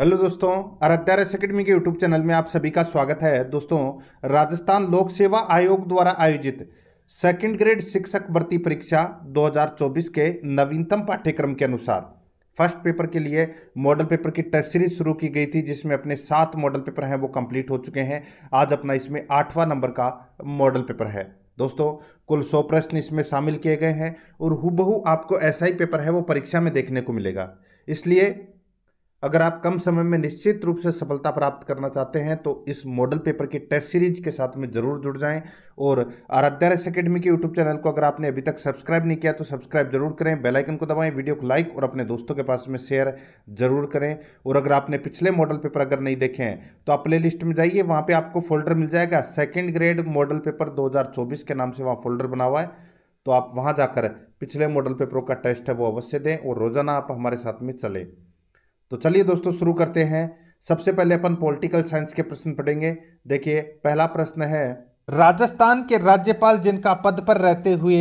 hello दोस्तों आराध्यास academy के यूट्यूब चैनल में आप सभी का स्वागत है दोस्तों राजस्थान लोक सेवा आयोग द्वारा आयोजित सेकंड ग्रेड शिक्षक भर्ती परीक्षा 2024 के नवीनतम पाठ्यक्रम के अनुसार फर्स्ट पेपर के लिए मॉडल पेपर की टेस्ट सीरीज शुरू की गई थी जिसमें अपने सात मॉडल पेपर हैं वो कंप्लीट हो चुके हैं आज अपना इसमें आठवां नंबर का मॉडल पेपर है दोस्तों कुल सौ प्रश्न इसमें शामिल किए गए हैं और हुबहू आपको ऐसा ही पेपर है वो परीक्षा में देखने को मिलेगा इसलिए अगर आप कम समय में निश्चित रूप से सफलता प्राप्त करना चाहते हैं तो इस मॉडल पेपर की टेस्ट सीरीज के साथ में जरूर जुड़ जाएं और आराध्या रेस अकेडमी के यूट्यूब चैनल को अगर आपने अभी तक सब्सक्राइब नहीं किया तो सब्सक्राइब जरूर करें बेल आइकन को दबाएं वीडियो को लाइक और अपने दोस्तों के पास में शेयर जरूर करें और अगर आपने पिछले मॉडल पेपर अगर नहीं देखे हैं तो आप प्ले लिस्ट में जाइए वहाँ पर आपको फोल्डर मिल जाएगा सेकेंड ग्रेड मॉडल पेपर दो के नाम से वहाँ फोल्डर बना हुआ है तो आप वहाँ जाकर पिछले मॉडल पेपरों का टेस्ट है वो अवश्य दें और रोज़ाना आप हमारे साथ में चलें तो चलिए दोस्तों शुरू करते हैं सबसे पहले अपन पॉलिटिकल साइंस के प्रश्न पढ़ेंगे देखिए पहला प्रश्न है राजस्थान के राज्यपाल जिनका पद पर रहते हुए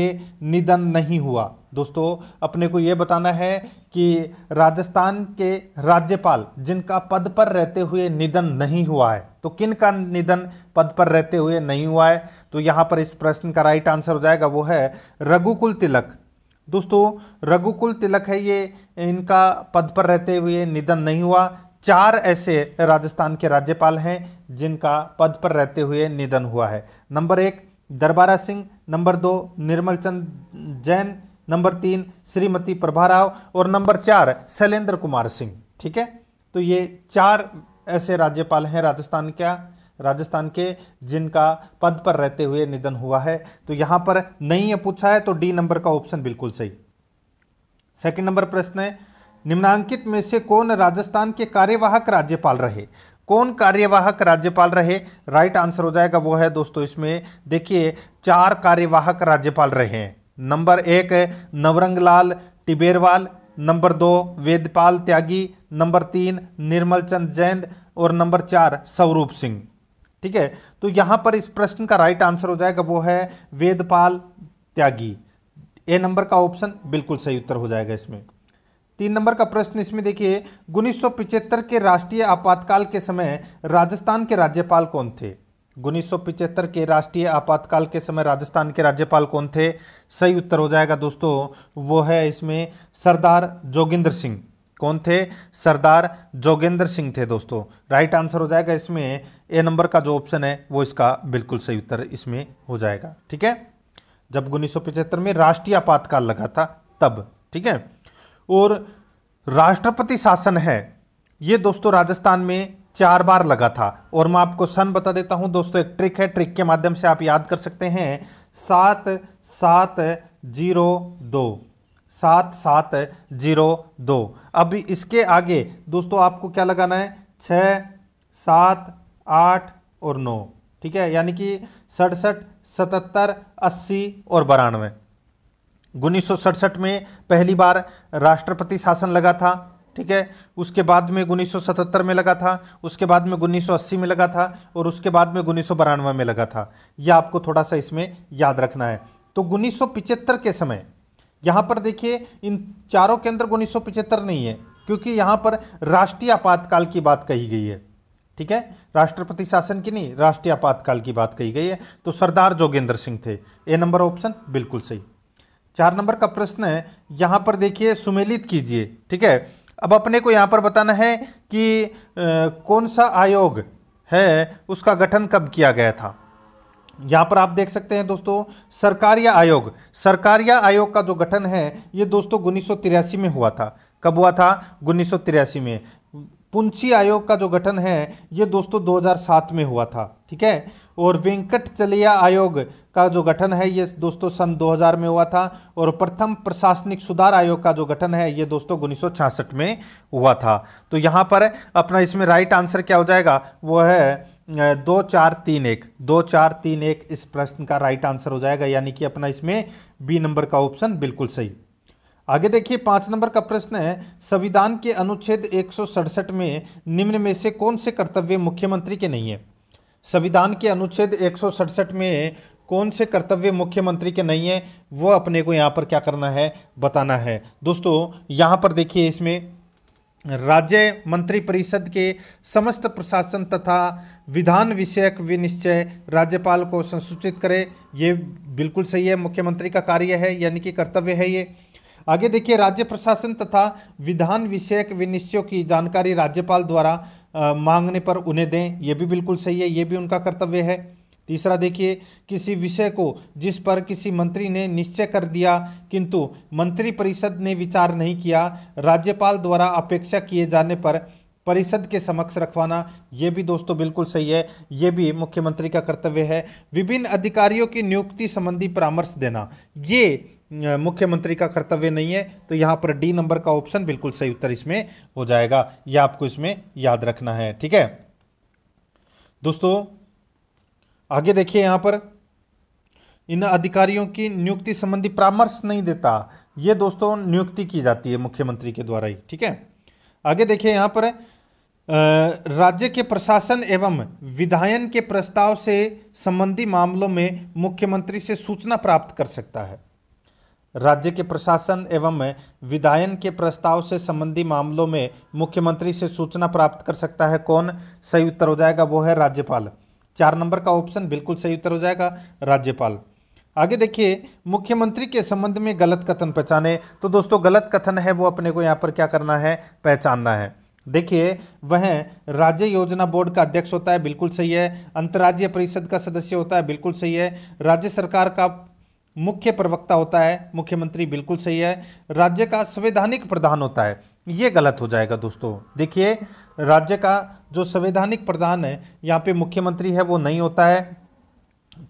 निधन नहीं हुआ दोस्तों अपने को यह बताना है कि राजस्थान के राज्यपाल जिनका पद पर रहते हुए निधन नहीं हुआ है तो किन का निधन पद पर रहते हुए नहीं हुआ है तो यहां पर इस प्रश्न का राइट आंसर हो जाएगा वो है रघुकुल तिलक दोस्तों रघुकुल तिलक है ये इनका पद पर रहते हुए निधन नहीं हुआ चार ऐसे राजस्थान के राज्यपाल हैं जिनका पद पर रहते हुए निधन हुआ है नंबर एक दरबारा सिंह नंबर दो निर्मल चंद जैन नंबर तीन श्रीमती प्रभा राव और नंबर चार शैलेंद्र कुमार सिंह ठीक है तो ये चार ऐसे राज्यपाल हैं राजस्थान क्या राजस्थान के जिनका पद पर रहते हुए निधन हुआ है तो यहां पर नहीं है पूछा है तो डी नंबर का ऑप्शन बिल्कुल सही सेकंड नंबर प्रश्न है निम्नांकित में से कौन राजस्थान के कार्यवाहक राज्यपाल रहे कौन कार्यवाहक राज्यपाल रहे राइट आंसर हो जाएगा वो है दोस्तों इसमें देखिए चार कार्यवाहक राज्यपाल रहे हैं नंबर एक नवरंगलाल टिबेरवाल नंबर दो वेदपाल त्यागी नंबर तीन निर्मल चंद जैन और नंबर चार स्वरूप सिंह ठीक है तो यहां पर इस प्रश्न का राइट आंसर हो जाएगा वो है वेदपाल त्यागी ए नंबर का ऑप्शन बिल्कुल सही उत्तर हो जाएगा इसमें तीन नंबर का प्रश्न इसमें देखिए उन्नीस के राष्ट्रीय आपातकाल के समय राजस्थान के राज्यपाल कौन थे उन्नीस के राष्ट्रीय आपातकाल के समय राजस्थान के राज्यपाल कौन थे सही उत्तर हो जाएगा दोस्तों वो है इसमें सरदार जोगिंदर सिंह कौन थे सरदार जोगेंद्र सिंह थे दोस्तों राइट आंसर हो जाएगा इसमें ए नंबर का जो ऑप्शन है वो इसका बिल्कुल सही उत्तर इसमें हो जाएगा ठीक है जब उन्नीस में राष्ट्रीय आपातकाल लगा था तब ठीक है और राष्ट्रपति शासन है ये दोस्तों राजस्थान में चार बार लगा था और मैं आपको सन बता देता हूं दोस्तों एक ट्रिक है ट्रिक के माध्यम से आप याद कर सकते हैं सात सात जीरो दो सात सात जीरो दो अभी इसके आगे दोस्तों आपको क्या लगाना है छः सात आठ और नौ ठीक है यानी कि सड़सठ सतहत्तर अस्सी और बारानवे उन्नीस में पहली बार राष्ट्रपति शासन लगा था ठीक है उसके बाद में उन्नीस में लगा था उसके बाद में अस्सी में लगा था और उसके बाद में उन्नीस में लगा था यह आपको थोड़ा सा इसमें याद रखना है तो उन्नीस के समय यहाँ पर देखिए इन चारों के अंदर उन्नीस नहीं है क्योंकि यहाँ पर राष्ट्रीय आपातकाल की बात कही गई है ठीक है राष्ट्रपति शासन की नहीं राष्ट्रीय आपातकाल की बात कही गई है तो सरदार जोगेंद्र सिंह थे ए नंबर ऑप्शन बिल्कुल सही चार नंबर का प्रश्न है यहाँ पर देखिए सुमेलित कीजिए ठीक है अब अपने को यहाँ पर बताना है कि आ, कौन सा आयोग है उसका गठन कब किया गया था यहाँ पर आप देख सकते हैं दोस्तों सरकार या आयोग सरकारिया आयोग का जो गठन है ये दोस्तों उन्नीस में हुआ था कब हुआ था उन्नीस में पुंछी आयोग का जो गठन है ये दोस्तों 2007 में हुआ था ठीक है और वेंकट चलिया आयोग का जो गठन है ये दोस्तों सन 2000 में हुआ था और प्रथम प्रशासनिक सुधार आयोग का जो गठन है ये दोस्तों उन्नीस में हुआ था तो यहाँ पर अपना इसमें राइट आंसर क्या हो जाएगा वो है दो चार तीन एक दो चार तीन एक इस प्रश्न का राइट आंसर हो जाएगा यानी कि अपना इसमें बी नंबर का ऑप्शन बिल्कुल सही आगे देखिए पांच नंबर का प्रश्न है संविधान के अनुच्छेद एक में निम्न में से कौन से कर्तव्य मुख्यमंत्री के नहीं है संविधान के अनुच्छेद एक में कौन से कर्तव्य मुख्यमंत्री के नहीं है वो अपने को यहाँ पर क्या करना है बताना है दोस्तों यहाँ पर देखिए इसमें राज्य मंत्रिपरिषद के समस्त प्रशासन तथा विधान विषयक विनिश्चय राज्यपाल को संसूचित करे ये बिल्कुल सही है मुख्यमंत्री का कार्य है यानी कि कर्तव्य है ये आगे देखिए राज्य प्रशासन तथा विधान विषयक विनिश्चयों की जानकारी राज्यपाल द्वारा आ, मांगने पर उन्हें दें ये भी बिल्कुल सही है ये भी उनका कर्तव्य है तीसरा देखिए किसी विषय को जिस पर किसी मंत्री ने निश्चय कर दिया किंतु मंत्रिपरिषद ने विचार नहीं किया राज्यपाल द्वारा अपेक्षा किए जाने पर परिषद के समक्ष रखवाना ये भी दोस्तों बिल्कुल सही है ये भी मुख्यमंत्री का कर्तव्य है विभिन्न अधिकारियों की नियुक्ति संबंधी परामर्श देना ये मुख्यमंत्री का कर्तव्य नहीं है तो यहाँ पर डी नंबर का ऑप्शन बिल्कुल सही उत्तर इसमें हो जाएगा यह आपको इसमें याद रखना है ठीक है दोस्तों आगे देखिए यहाँ पर इन अधिकारियों की नियुक्ति संबंधी परामर्श नहीं देता ये दोस्तों नियुक्ति की जाती है मुख्यमंत्री के द्वारा ही ठीक है आगे देखिए यहाँ पर राज्य के प्रशासन एवं विधायन के प्रस्ताव से संबंधी मामलों में मुख्यमंत्री से सूचना प्राप्त कर सकता है राज्य के प्रशासन एवं विधायन के प्रस्ताव से संबंधी मामलों में मुख्यमंत्री से सूचना प्राप्त कर सकता है कौन सही उत्तर हो जाएगा वो है राज्यपाल चार नंबर का ऑप्शन बिल्कुल सही उत्तर हो जाएगा राज्यपाल आगे देखिए मुख्यमंत्री के संबंध में गलत कथन पहचाने तो दोस्तों गलत कथन है वो अपने को यहाँ पर क्या करना है पहचानना है देखिए वह राज्य योजना बोर्ड का अध्यक्ष होता है बिल्कुल सही है अंतर्राज्य परिषद का सदस्य होता है बिल्कुल सही है राज्य सरकार का मुख्य प्रवक्ता होता है मुख्यमंत्री बिल्कुल सही है राज्य का संवैधानिक प्रधान होता है ये गलत हो जाएगा दोस्तों देखिए राज्य का जो संवैधानिक प्रधान है यहाँ पे मुख्यमंत्री है वो नहीं होता है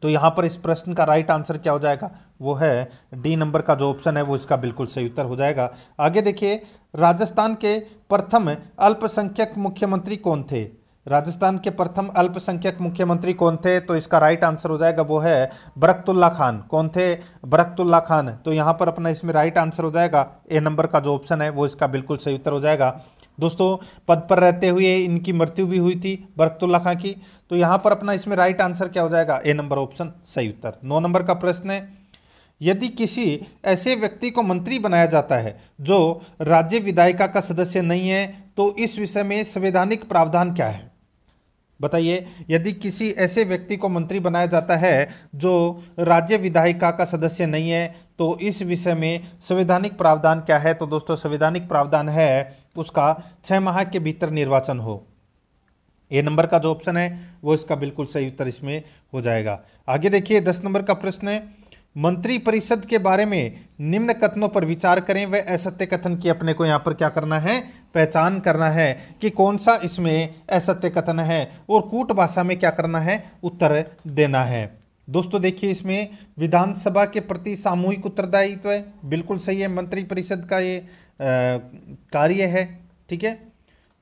तो यहाँ पर इस प्रश्न का राइट आंसर क्या हो जाएगा वो है डी नंबर का जो ऑप्शन है वो इसका बिल्कुल सही उत्तर हो जाएगा आगे देखिए राजस्थान के प्रथम अल्पसंख्यक मुख्यमंत्री कौन थे राजस्थान के प्रथम अल्पसंख्यक मुख्यमंत्री कौन थे तो इसका राइट आंसर हो जाएगा वो है बरकतुल्ला खान कौन थे बरकतुल्ला खान तो यहाँ पर अपना इसमें राइट आंसर हो जाएगा ए नंबर का जो ऑप्शन है वो इसका बिल्कुल सही उत्तर हो जाएगा दोस्तों पद पर रहते हुए इनकी मृत्यु भी हुई थी बरकतुल्ला खान की तो यहाँ पर अपना इसमें राइट आंसर क्या हो जाएगा ए नंबर ऑप्शन सही उत्तर नौ नंबर का प्रश्न है यदि किसी ऐसे व्यक्ति को मंत्री बनाया जाता है जो राज्य विधायिका का सदस्य नहीं है तो इस विषय में संवैधानिक प्रावधान क्या है बताइए यदि किसी ऐसे व्यक्ति को मंत्री बनाया जाता है जो राज्य विधायिका का सदस्य नहीं है तो इस विषय में संवैधानिक प्रावधान क्या है तो दोस्तों संवैधानिक प्रावधान है उसका छः माह के भीतर निर्वाचन हो ए नंबर का जो ऑप्शन है वो इसका बिल्कुल सही उत्तर इसमें हो जाएगा आगे देखिए दस नंबर का प्रश्न है मंत्रिपरिषद के बारे में निम्न कथनों पर विचार करें वह असत्य कथन की अपने को यहाँ पर क्या करना है पहचान करना है कि कौन सा इसमें असत्य कथन है और कूट भाषा में क्या करना है उत्तर देना है दोस्तों देखिए इसमें विधानसभा के प्रति सामूहिक उत्तरदायित्व तो है बिल्कुल सही है मंत्रिपरिषद का ये कार्य है ठीक है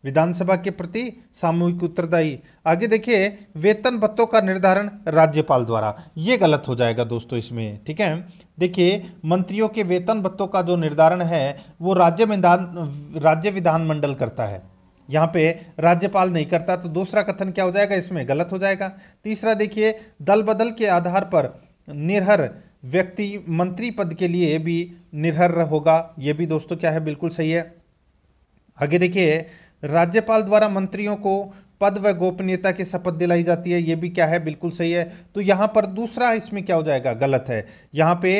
विधानसभा के प्रति सामूहिक उत्तरदायी आगे देखिए वेतन भत्तों का निर्धारण राज्यपाल द्वारा ये गलत हो जाएगा दोस्तों इसमें ठीक है देखिए मंत्रियों के वेतन भत्तों का जो निर्धारण है वो राज्य विधान राज्य विधानमंडल करता है यहाँ पे राज्यपाल नहीं करता तो दूसरा कथन क्या हो जाएगा इसमें गलत हो जाएगा तीसरा देखिए दल बदल के आधार पर निर्हर व्यक्ति मंत्री पद के लिए भी निर्हर होगा ये भी दोस्तों क्या है बिल्कुल सही है आगे देखिए राज्यपाल द्वारा मंत्रियों को पद व गोपनीयता की शपथ दिलाई जाती है ये भी क्या है बिल्कुल सही है तो यहाँ पर दूसरा इसमें क्या हो जाएगा गलत है यहाँ पे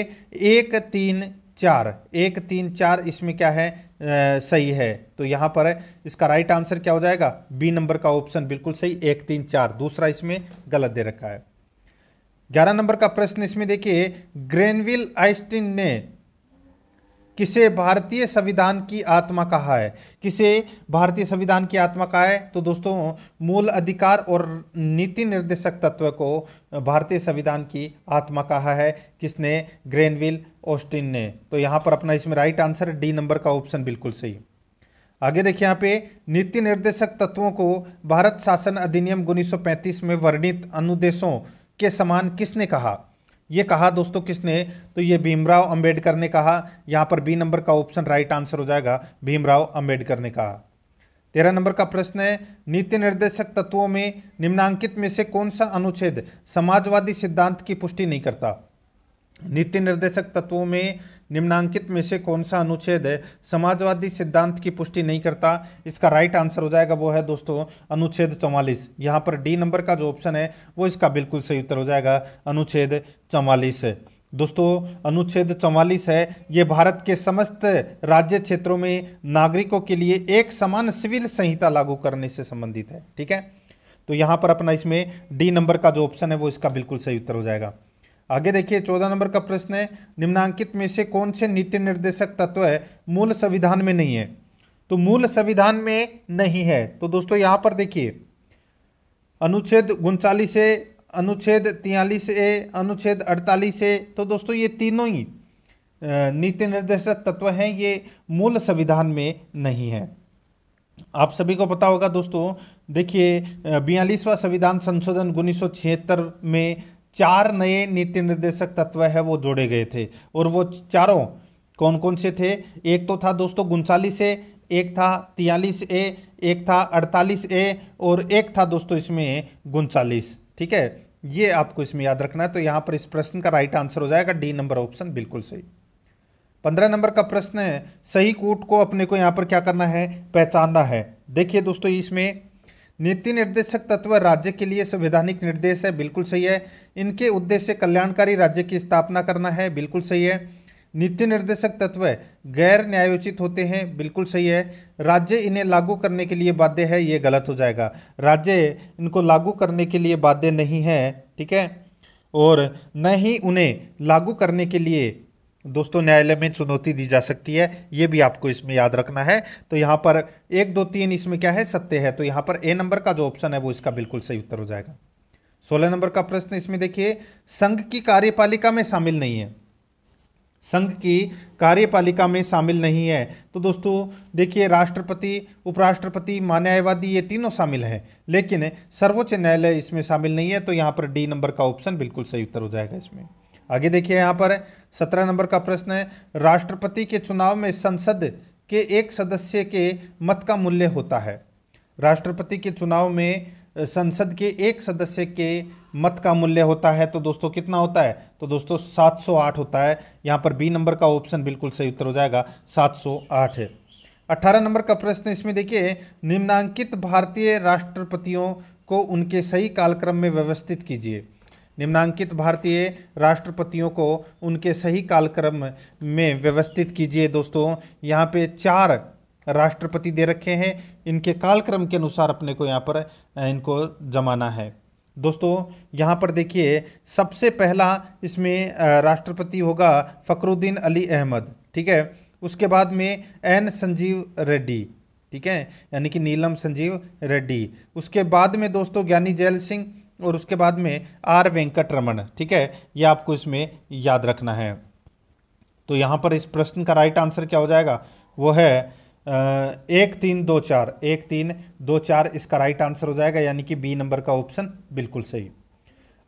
एक तीन चार एक तीन चार इसमें क्या है आ, सही है तो यहाँ पर है इसका राइट आंसर क्या हो जाएगा बी नंबर का ऑप्शन बिल्कुल सही एक तीन चार दूसरा इसमें गलत दे रखा है ग्यारह नंबर का प्रश्न इसमें देखिए ग्रेनविल आइस्टिन ने किसे भारतीय संविधान की आत्मा कहा है किसे भारतीय संविधान की आत्मा कहा है तो दोस्तों मूल अधिकार और नीति निर्देशक तत्व को भारतीय संविधान की आत्मा कहा है किसने ग्रेनविल ऑस्टिन ने तो यहाँ पर अपना इसमें राइट आंसर डी नंबर का ऑप्शन बिल्कुल सही आगे देखिए यहाँ पे नीति निर्देशक तत्वों को भारत शासन अधिनियम उन्नीस में वर्णित अनुदेशों के समान किसने कहा ये कहा दोस्तों किसने तो ये भीमराव अंबेडकर ने कहा यहाँ पर बी नंबर का ऑप्शन राइट आंसर हो जाएगा भीमराव अंबेडकर ने कहा तेरह नंबर का प्रश्न है नीति निर्देशक तत्वों में निम्नांकित में से कौन सा अनुच्छेद समाजवादी सिद्धांत की पुष्टि नहीं करता नीति निर्देशक तत्वों में निम्नांकित में से कौन सा अनुच्छेद है समाजवादी सिद्धांत की पुष्टि नहीं करता इसका राइट आंसर हो जाएगा वो है दोस्तों अनुच्छेद चौवालीस यहाँ पर डी नंबर का जो ऑप्शन है वो इसका बिल्कुल सही उत्तर हो जाएगा अनुच्छेद चौवालीस दोस्तों अनुच्छेद चौवालीस है ये भारत के समस्त राज्य क्षेत्रों में नागरिकों के लिए एक समान सिविल संहिता लागू करने से संबंधित है ठीक है तो यहाँ पर अपना इसमें डी नंबर का जो ऑप्शन है वो इसका बिल्कुल सही उत्तर हो जाएगा आगे देखिए चौदह नंबर का प्रश्न है निम्नांकित में से कौन से नीति निर्देशक तत्व है मूल संविधान में नहीं है तो मूल संविधान में नहीं है तो दोस्तों यहाँ पर देखिए अनुच्छेद उनचालीस ए अनुच्छेद तियालीस ए अनुच्छेद अड़तालीस ए तो दोस्तों ये तीनों ही नीति निर्देशक तत्व हैं ये मूल संविधान में नहीं है आप सभी को पता होगा दोस्तों देखिए बयालीसवां संविधान संशोधन उन्नीस में चार नए नीति निर्देशक तत्व है वो जोड़े गए थे और वो चारों कौन कौन से थे एक तो था दोस्तों गुनचालीस ए एक था तियालीस ए एक था अड़तालीस ए और एक था दोस्तों इसमें गुनचालीस ठीक है ये आपको इसमें याद रखना है तो यहाँ पर इस प्रश्न का राइट आंसर हो जाएगा डी नंबर ऑप्शन बिल्कुल सही पंद्रह नंबर का प्रश्न है सही कूट को अपने को यहाँ पर क्या करना है पहचानना है देखिए दोस्तों इसमें नीति निर्देशक तत्व राज्य के लिए संवैधानिक निर्देश है बिल्कुल सही है इनके उद्देश्य कल्याणकारी राज्य की स्थापना करना है बिल्कुल सही है नीति निर्देशक तत्व गैर न्यायोचित होते हैं बिल्कुल सही है राज्य इन्हें लागू करने के लिए बाध्य है ये गलत हो जाएगा राज्य इनको लागू करने के लिए बाध्य नहीं है ठीक है और न ही उन्हें लागू करने के लिए दोस्तों न्यायालय में चुनौती दी जा सकती है ये भी आपको इसमें याद रखना है तो यहाँ पर एक दो तीन इसमें क्या है सत्य है तो यहाँ पर ए नंबर का जो ऑप्शन है वो इसका बिल्कुल सही उत्तर हो जाएगा सोलह नंबर का प्रश्न इसमें देखिए संघ की कार्यपालिका में शामिल नहीं है संघ की कार्यपालिका में शामिल नहीं है तो दोस्तों देखिए राष्ट्रपति उपराष्ट्रपति मान्यायवादी ये तीनों शामिल हैं लेकिन सर्वोच्च न्यायालय इसमें शामिल नहीं है तो यहाँ पर डी नंबर का ऑप्शन बिल्कुल सही उत्तर हो जाएगा इसमें आगे देखिए यहाँ पर सत्रह नंबर का प्रश्न है राष्ट्रपति के चुनाव में संसद के एक सदस्य के मत का मूल्य होता है राष्ट्रपति के चुनाव में संसद के एक सदस्य के मत का मूल्य होता है तो दोस्तों कितना होता है तो दोस्तों 708 होता है यहाँ पर बी नंबर का ऑप्शन बिल्कुल सही उत्तर हो जाएगा 708 आठ 18 नंबर का प्रश्न इसमें देखिए निम्नांकित भारतीय राष्ट्रपतियों को उनके सही कालक्रम में व्यवस्थित कीजिए निम्नांकित भारतीय राष्ट्रपतियों को उनके सही कालक्रम में व्यवस्थित कीजिए दोस्तों यहाँ पे चार राष्ट्रपति दे रखे हैं इनके कालक्रम के अनुसार अपने को यहाँ पर इनको जमाना है दोस्तों यहाँ पर देखिए सबसे पहला इसमें राष्ट्रपति होगा फ़करुद्दीन अली अहमद ठीक है उसके बाद में एन संजीव रेड्डी ठीक है यानी कि नीलम संजीव रेड्डी उसके बाद में दोस्तों ज्ञानी जैल सिंह और उसके बाद में आर वेंकट रमन ठीक है ये आपको इसमें याद रखना है तो यहाँ पर इस प्रश्न का राइट आंसर क्या हो जाएगा वो है एक तीन दो चार एक तीन दो चार इसका राइट आंसर हो जाएगा यानी कि बी नंबर का ऑप्शन बिल्कुल सही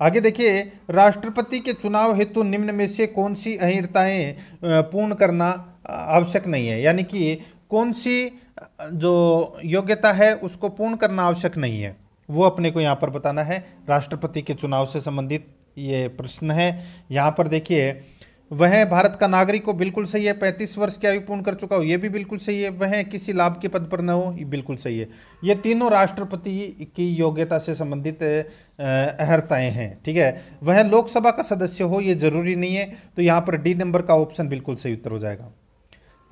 आगे देखिए राष्ट्रपति के चुनाव हेतु निम्न में से कौन सी अहिताएँ पूर्ण करना आवश्यक नहीं है यानी कि कौन सी जो योग्यता है उसको पूर्ण करना आवश्यक नहीं है वो अपने को यहाँ पर बताना है राष्ट्रपति के चुनाव से संबंधित ये प्रश्न है यहाँ पर देखिए वह भारत का नागरिक हो बिल्कुल सही है पैंतीस वर्ष की आयु पूर्ण कर चुका हो ये भी बिल्कुल सही है वह किसी लाभ के पद पर न हो ये बिल्कुल सही है ये तीनों राष्ट्रपति की योग्यता से संबंधित अहर्ताएं हैं ठीक है वह लोकसभा का सदस्य हो ये जरूरी नहीं है तो यहाँ पर डी नंबर का ऑप्शन बिल्कुल सही उत्तर हो जाएगा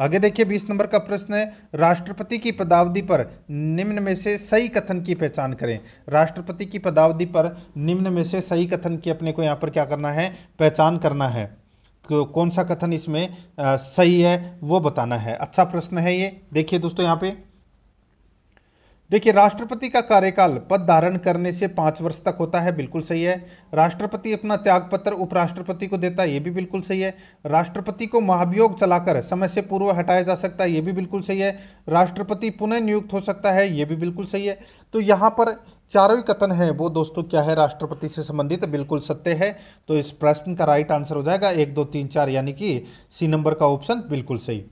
आगे देखिए 20 नंबर का प्रश्न है राष्ट्रपति की पदावधि पर निम्न में से सही कथन की पहचान करें राष्ट्रपति की पदावधि पर निम्न में से सही कथन की अपने को यहाँ पर क्या करना है पहचान करना है तो कौन सा कथन इसमें आ, सही है वो बताना है अच्छा प्रश्न है ये देखिए दोस्तों यहाँ पे देखिए राष्ट्रपति का कार्यकाल पद धारण करने से पाँच वर्ष तक होता है बिल्कुल सही है राष्ट्रपति अपना त्यागपत्र उपराष्ट्रपति को देता है ये भी बिल्कुल सही है राष्ट्रपति को महाभियोग चलाकर समय से पूर्व हटाया जा सकता है ये भी बिल्कुल सही है राष्ट्रपति पुनः नियुक्त हो सकता है ये भी बिल्कुल सही है तो यहाँ पर चारों कथन है वो दोस्तों क्या है राष्ट्रपति से संबंधित बिल्कुल सत्य है तो इस प्रश्न का राइट आंसर हो जाएगा एक दो तीन चार यानी कि सी नंबर का ऑप्शन बिल्कुल सही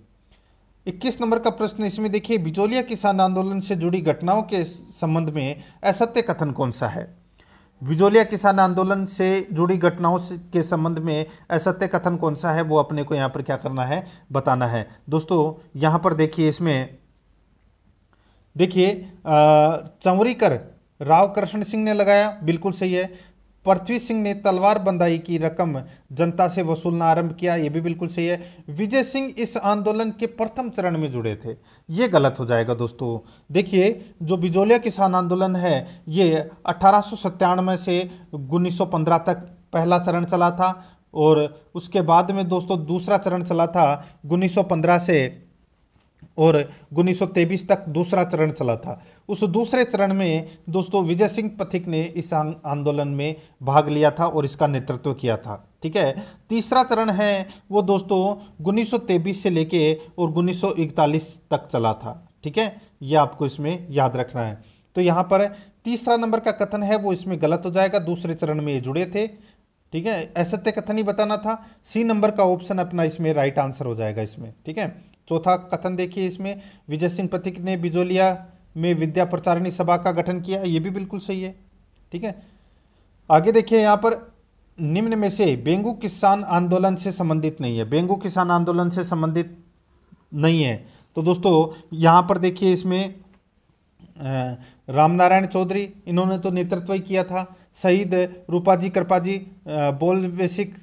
इक्कीस नंबर का प्रश्न इसमें देखिए बिचौलिया किसान आंदोलन से जुड़ी घटनाओं के संबंध में असत्य कथन कौन सा है बिजोलिया किसान आंदोलन से जुड़ी घटनाओं के संबंध में असत्य कथन कौन सा है वो अपने को यहाँ पर क्या करना है बताना है दोस्तों यहाँ पर देखिए इसमें देखिए चंवरीकर राव कृष्ण सिंह ने लगाया बिल्कुल सही है पृथ्वी सिंह ने तलवार बंदाई की रकम जनता से वसूलना आरंभ किया ये भी बिल्कुल सही है विजय सिंह इस आंदोलन के प्रथम चरण में जुड़े थे ये गलत हो जाएगा दोस्तों देखिए जो बिजोलिया किसान आंदोलन है ये अठारह से उन्नीस तक पहला चरण चला था और उसके बाद में दोस्तों दूसरा चरण चला था उन्नीस से और उन्नीस तक दूसरा चरण चला था उस दूसरे चरण में दोस्तों विजय सिंह पथिक ने इस आंदोलन में भाग लिया था और इसका नेतृत्व किया था ठीक है तीसरा चरण है वो दोस्तों उन्नीस से लेके और उन्नीस तक चला था ठीक है ये आपको इसमें याद रखना है तो यहाँ पर तीसरा नंबर का कथन है वो इसमें गलत हो जाएगा दूसरे चरण में ये जुड़े थे ठीक है असत्य कथन ही बताना था सी नंबर का ऑप्शन अपना इसमें राइट आंसर हो जाएगा इसमें ठीक है चौथा कथन देखिए इसमें विजय सिंह पथिक ने बिजोलिया में विद्या प्रचारिणी सभा का गठन किया ये भी बिल्कुल सही है ठीक है आगे देखिए यहाँ पर निम्न में से बेंगू किसान आंदोलन से संबंधित नहीं है बेंगू किसान आंदोलन से संबंधित नहीं है तो दोस्तों यहाँ पर देखिए इसमें रामनारायण चौधरी इन्होंने तो नेतृत्व ही किया था शहीद रूपाजी कृपाजी बोलवेसिक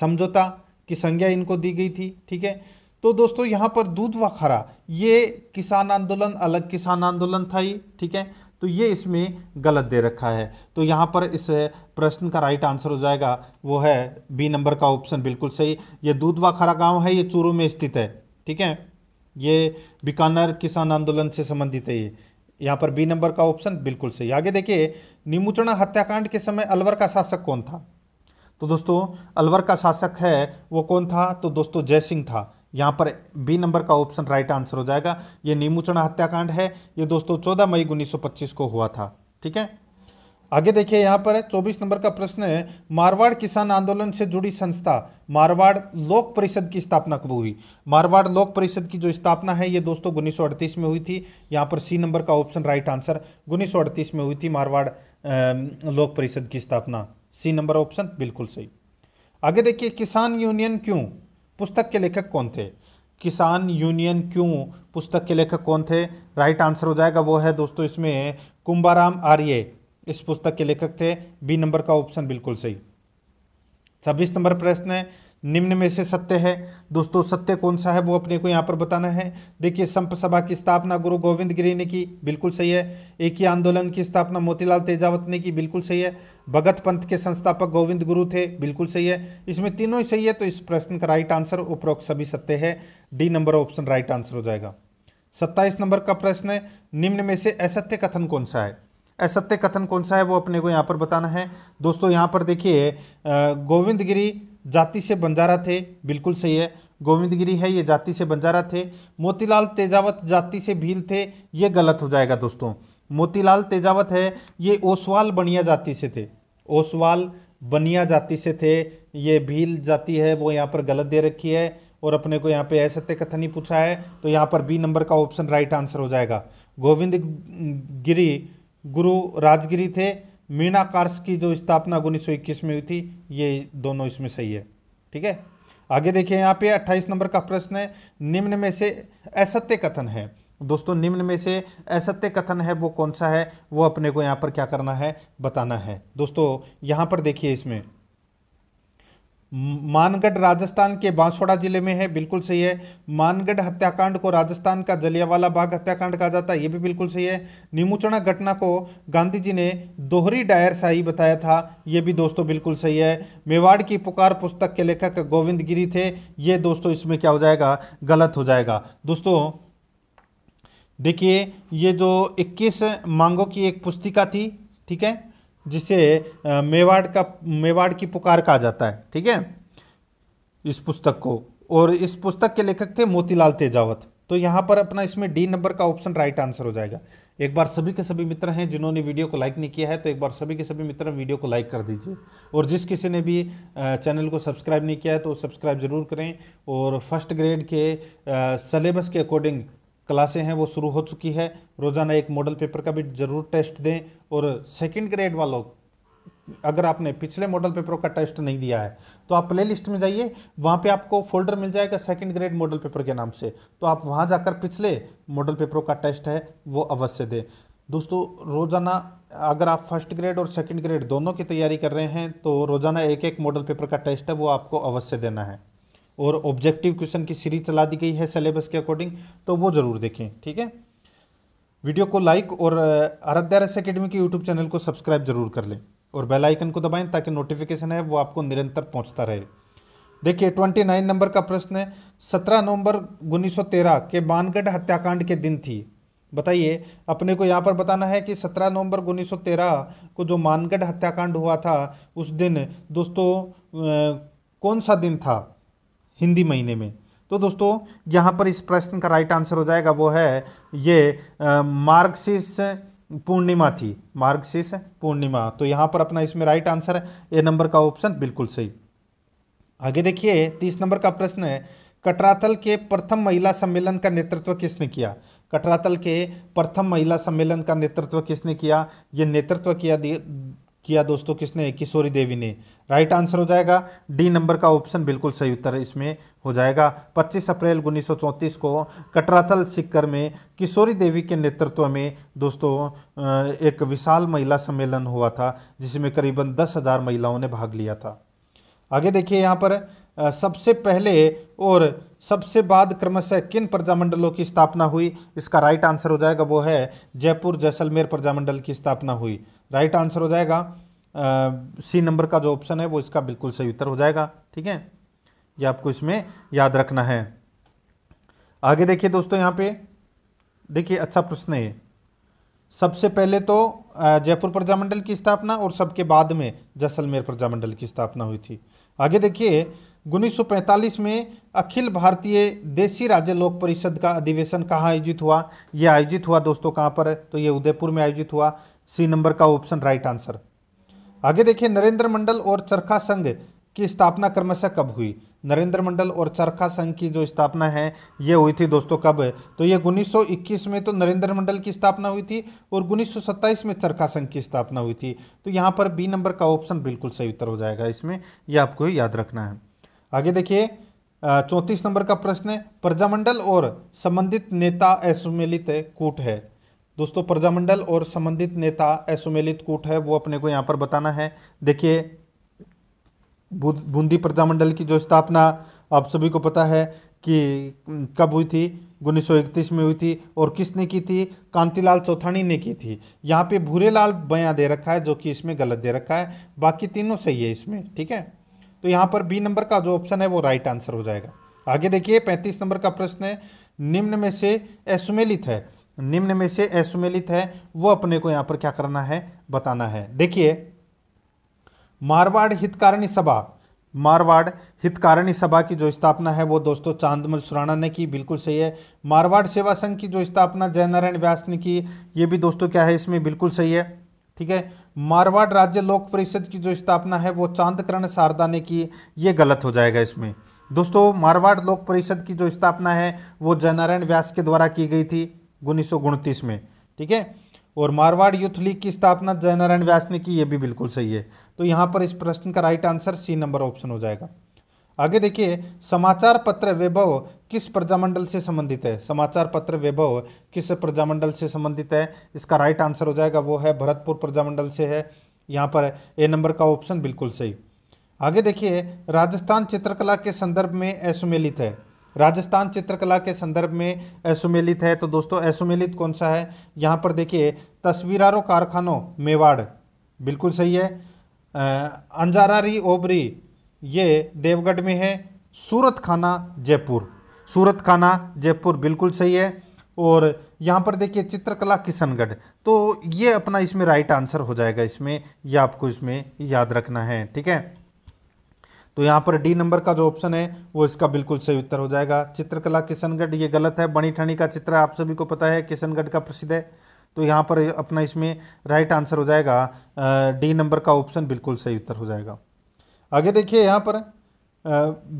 समझौता की संज्ञा इनको दी गई थी ठीक है तो दोस्तों यहाँ पर दूध व खरा ये किसान आंदोलन अलग किसान आंदोलन था ये ठीक है तो ये इसमें गलत दे रखा है तो यहाँ पर इस प्रश्न का राइट आंसर हो जाएगा वो है बी नंबर का ऑप्शन बिल्कुल सही ये दूध व खरा गाँव है ये चूरू में स्थित है ठीक है ये बीकानर किसान आंदोलन से संबंधित है ये यहाँ पर बी नंबर का ऑप्शन बिल्कुल सही आगे देखिए निमुचना हत्याकांड के समय अलवर का शासक कौन था तो दोस्तों अलवर का शासक है वो कौन था तो दोस्तों जयसिंह था यहाँ पर बी नंबर का ऑप्शन राइट आंसर हो जाएगा ये नीमूचना हत्याकांड है ये दोस्तों चौदह मई पच्चीस को हुआ था ठीक है आगे देखिए यहाँ पर 24 नंबर का प्रश्न है मारवाड़ किसान आंदोलन से जुड़ी संस्था मारवाड़ लोक परिषद की स्थापना कब हुई मारवाड़ लोक परिषद की जो स्थापना है ये दोस्तों उन्नीस में हुई थी यहाँ पर सी नंबर का ऑप्शन राइट आंसर उन्नीस में हुई थी मारवाड़ लोक परिषद की स्थापना सी नंबर ऑप्शन बिल्कुल सही आगे देखिए किसान यूनियन क्यों पुस्तक के लेखक कौन थे किसान यूनियन क्यों पुस्तक के लेखक कौन थे राइट आंसर हो जाएगा वो है दोस्तों इसमें कुंभाराम आर्य इस पुस्तक के लेखक थे बी नंबर का ऑप्शन बिल्कुल सही छब्बीस नंबर प्रश्न है निम्न में से सत्य है दोस्तों सत्य कौन सा है वो अपने को यहाँ पर बताना है देखिए संप सभा की स्थापना गुरु गोविंद गिरी ने की बिल्कुल सही है एक ही आंदोलन की स्थापना मोतीलाल तेजावत ने की बिल्कुल सही है भगत पंथ के संस्थापक गोविंद गुरु थे बिल्कुल सही है इसमें तीनों ही सही है तो इस प्रश्न का राइट आंसर उपरोक्त सभी सत्य है D number option right answer हो जाएगा सत्ताईस नंबर का प्रश्न है निम्न में से असत्य कथन कौन सा है असत्य कथन कौन सा है वो अपने को यहाँ पर बताना है दोस्तों यहाँ पर देखिए गोविंद गिरी जाति से बंजारा थे बिल्कुल सही है गोविंदगिरी है ये जाति से बंजारा थे मोतीलाल तेजावत जाति से भील थे ये गलत हो जाएगा दोस्तों मोतीलाल तेजावत है ये ओसवाल बनिया जाति से थे ओसवाल बनिया जाति से थे ये भील जाति है वो यहाँ पर गलत दे रखी है और अपने को यहाँ पे असत्य कथन ही पूछा है तो यहाँ पर बी नंबर का ऑप्शन राइट आंसर हो जाएगा गोविंद गिरी गुरु राजगिरी थे मीना कार्स की जो स्थापना उन्नीस में हुई थी ये दोनों इसमें सही है ठीक है आगे देखिए यहाँ पे 28 नंबर का प्रश्न है निम्न में से असत्य कथन है दोस्तों निम्न में से असत्य कथन है वो कौन सा है वो अपने को यहाँ पर क्या करना है बताना है दोस्तों यहाँ पर देखिए इसमें मानगढ़ राजस्थान के बांसवाड़ा जिले में है बिल्कुल सही है मानगढ़ हत्याकांड को राजस्थान का जलियावाला बाग हत्याकांड कहा जाता है ये भी बिल्कुल सही है निमूचना घटना को गांधी जी ने दोहरी डायर शाही बताया था ये भी दोस्तों बिल्कुल सही है मेवाड़ की पुकार पुस्तक के लेखक गोविंद गिरी थे ये दोस्तों इसमें क्या हो जाएगा गलत हो जाएगा दोस्तों देखिए ये जो इक्कीस मांगों की एक पुस्तिका थी ठीक है जिसे मेवाड़ का मेवाड़ की पुकार कहा जाता है ठीक है इस पुस्तक को और इस पुस्तक के लेखक थे मोतीलाल तेजावत तो यहाँ पर अपना इसमें डी नंबर का ऑप्शन राइट आंसर हो जाएगा एक बार सभी के सभी मित्र हैं जिन्होंने वीडियो को लाइक नहीं किया है तो एक बार सभी के सभी मित्र वीडियो को लाइक कर दीजिए और जिस किसी ने भी चैनल को सब्सक्राइब नहीं किया है तो सब्सक्राइब जरूर करें और फर्स्ट ग्रेड के सिलेबस के अकॉर्डिंग क्लासें हैं वो शुरू हो चुकी है रोज़ाना एक मॉडल पेपर का भी ज़रूर टेस्ट दें और सेकेंड ग्रेड वालों अगर आपने पिछले मॉडल पेपरों का टेस्ट नहीं दिया है तो आप प्ले लिस्ट में जाइए वहाँ पे आपको फोल्डर मिल जाएगा सेकंड ग्रेड मॉडल पेपर के नाम से तो आप वहाँ जाकर पिछले मॉडल पेपरों का टेस्ट है वो अवश्य दें दोस्तों रोज़ाना अगर आप फर्स्ट ग्रेड और सेकेंड ग्रेड दोनों की तैयारी कर रहे हैं तो रोज़ाना एक एक मॉडल पेपर का टेस्ट है वो आपको अवश्य देना है और ऑब्जेक्टिव क्वेश्चन की सीरीज चला दी गई है सिलेबस के अकॉर्डिंग तो वो ज़रूर देखें ठीक है वीडियो को लाइक और आराध्या रस अकेडमी के यूट्यूब चैनल को सब्सक्राइब जरूर कर लें और बेल आइकन को दबाएं ताकि नोटिफिकेशन है वो आपको निरंतर पहुंचता रहे देखिए ट्वेंटी नाइन नंबर का प्रश्न है सत्रह नवंबर 1913 के बानगढ़ हत्याकांड के दिन थी बताइए अपने को यहाँ पर बताना है कि 17 नवंबर 1913 को जो मानगढ़ हत्याकांड हुआ था उस दिन दोस्तों कौन सा दिन था हिंदी महीने में तो दोस्तों यहाँ पर इस प्रश्न का राइट आंसर हो जाएगा वो है ये मार्क्सिस पूर्णिमा थी मार्क्सिस पूर्णिमा तो यहाँ पर अपना इसमें राइट आंसर ए नंबर का ऑप्शन बिल्कुल सही आगे देखिए तीस नंबर का प्रश्न है कटरातल के प्रथम महिला सम्मेलन का नेतृत्व किसने किया कटरातल के प्रथम महिला सम्मेलन का नेतृत्व किसने किया ये नेतृत्व किया किया दोस्तों किसने किशोरी देवी ने राइट आंसर हो जाएगा डी नंबर का ऑप्शन बिल्कुल सही उत्तर इसमें हो जाएगा 25 अप्रैल उन्नीस को कटराथल सिक्कर में किशोरी देवी के नेतृत्व में दोस्तों एक विशाल महिला सम्मेलन हुआ था जिसमें करीबन दस हज़ार महिलाओं ने भाग लिया था आगे देखिए यहाँ पर सबसे पहले और सबसे बाद क्रमशः किन प्रजामंडलों की स्थापना हुई इसका राइट आंसर हो जाएगा वो है जयपुर जैसलमेर प्रजामंडल की स्थापना हुई राइट आंसर हो जाएगा सी नंबर का जो ऑप्शन है वो इसका बिल्कुल सही उत्तर हो जाएगा ठीक है ये आपको इसमें याद रखना है आगे देखिए दोस्तों यहाँ पे देखिए अच्छा प्रश्न है सबसे पहले तो जयपुर प्रजामंडल की स्थापना और सबके बाद में जैसलमेर प्रजामंडल की स्थापना हुई थी आगे देखिए पैंतालीस में अखिल भारतीय देसी राज्य लोक परिषद का अधिवेशन कहाँ आयोजित हुआ यह आयोजित हुआ दोस्तों कहाँ पर तो ये उदयपुर में आयोजित हुआ सी नंबर का ऑप्शन राइट आंसर आगे देखिए नरेंद्र मंडल और चरखा संघ की स्थापना क्रमशः कब हुई नरेंद्र मंडल और चरखा संघ की जो स्थापना है ये हुई थी दोस्तों कब तो ये 1921 में तो नरेंद्र मंडल की स्थापना हुई थी और 1927 में चरखा संघ की स्थापना हुई थी तो यहाँ पर बी नंबर का ऑप्शन बिल्कुल सही उत्तर हो जाएगा इसमें यह आपको याद रखना है आगे देखिए चौंतीस नंबर का प्रश्न है प्रजामंडल और संबंधित नेता असुमेलित कूट है दोस्तों प्रजामंडल और संबंधित नेता असुमेलित कूट है वो अपने को यहाँ पर बताना है देखिए बूंदी प्रजामंडल की जो स्थापना आप सभी को पता है कि कब हुई थी उन्नीस में हुई थी और किसने की थी कांतिलाल चौथानी ने की थी यहाँ पे भूरेलाल बयां दे रखा है जो कि इसमें गलत दे रखा है बाकी तीनों सही है इसमें ठीक है तो यहाँ पर बी नंबर का जो ऑप्शन है वो राइट आंसर हो जाएगा आगे देखिए पैंतीस नंबर का प्रश्न है निम्न में से असुमेलित है निम्न में से असुमेलित है वो अपने को यहाँ पर क्या करना है बताना है देखिए मारवाड़ हितकारिणी सभा मारवाड़ हितकारिणी सभा की जो स्थापना है वो दोस्तों चांदमल सुराना ने की बिल्कुल सही है मारवाड़ सेवा संघ की जो स्थापना जयनारायण व्यास ने की ये भी दोस्तों क्या है इसमें बिल्कुल सही है ठीक है मारवाड़ राज्य लोक परिषद की जो स्थापना है वो चांदकरण शारदा ने की ये गलत हो जाएगा इसमें दोस्तों मारवाड़ लोक परिषद की जो स्थापना है वो जयनारायण व्यास के द्वारा की गई थी उन्नीस में ठीक है और मारवाड़ यूथ लीग की स्थापना जयनारायण व्यास ने की यह भी बिल्कुल सही है तो यहाँ पर इस प्रश्न का right answer C number option हो जाएगा आगे देखिए समाचार पत्र वैभव किस प्रजामंडल से संबंधित है समाचार पत्र वैभव किस प्रजामंडल से संबंधित है इसका राइट आंसर हो जाएगा वो है भरतपुर प्रजामंडल से है यहाँ पर ए नंबर का ऑप्शन बिल्कुल सही आगे देखिए राजस्थान चित्रकला के संदर्भ में असुमेलित है राजस्थान चित्रकला के संदर्भ में असुमेलित है तो दोस्तों असुमेलित कौन सा है यहाँ पर देखिए तस्वीरारो कारखानों मेवाड़ बिल्कुल सही है अंजारारी ओबरी ये देवगढ़ में है सूरत खाना जयपुर सूरत खाना जयपुर बिल्कुल सही है और यहाँ पर देखिए चित्रकला किशनगढ़ तो ये अपना इसमें राइट आंसर हो जाएगा इसमें ये आपको इसमें याद रखना है ठीक है तो यहाँ पर डी नंबर का जो ऑप्शन है वो इसका बिल्कुल सही उत्तर हो जाएगा चित्रकला किशनगढ़ ये गलत है बनी ठणी का चित्र आप सभी को पता है किशनगढ़ का प्रसिद्ध है तो यहाँ पर अपना इसमें राइट आंसर हो जाएगा डी नंबर का ऑप्शन बिल्कुल सही उत्तर हो जाएगा आगे देखिए यहाँ पर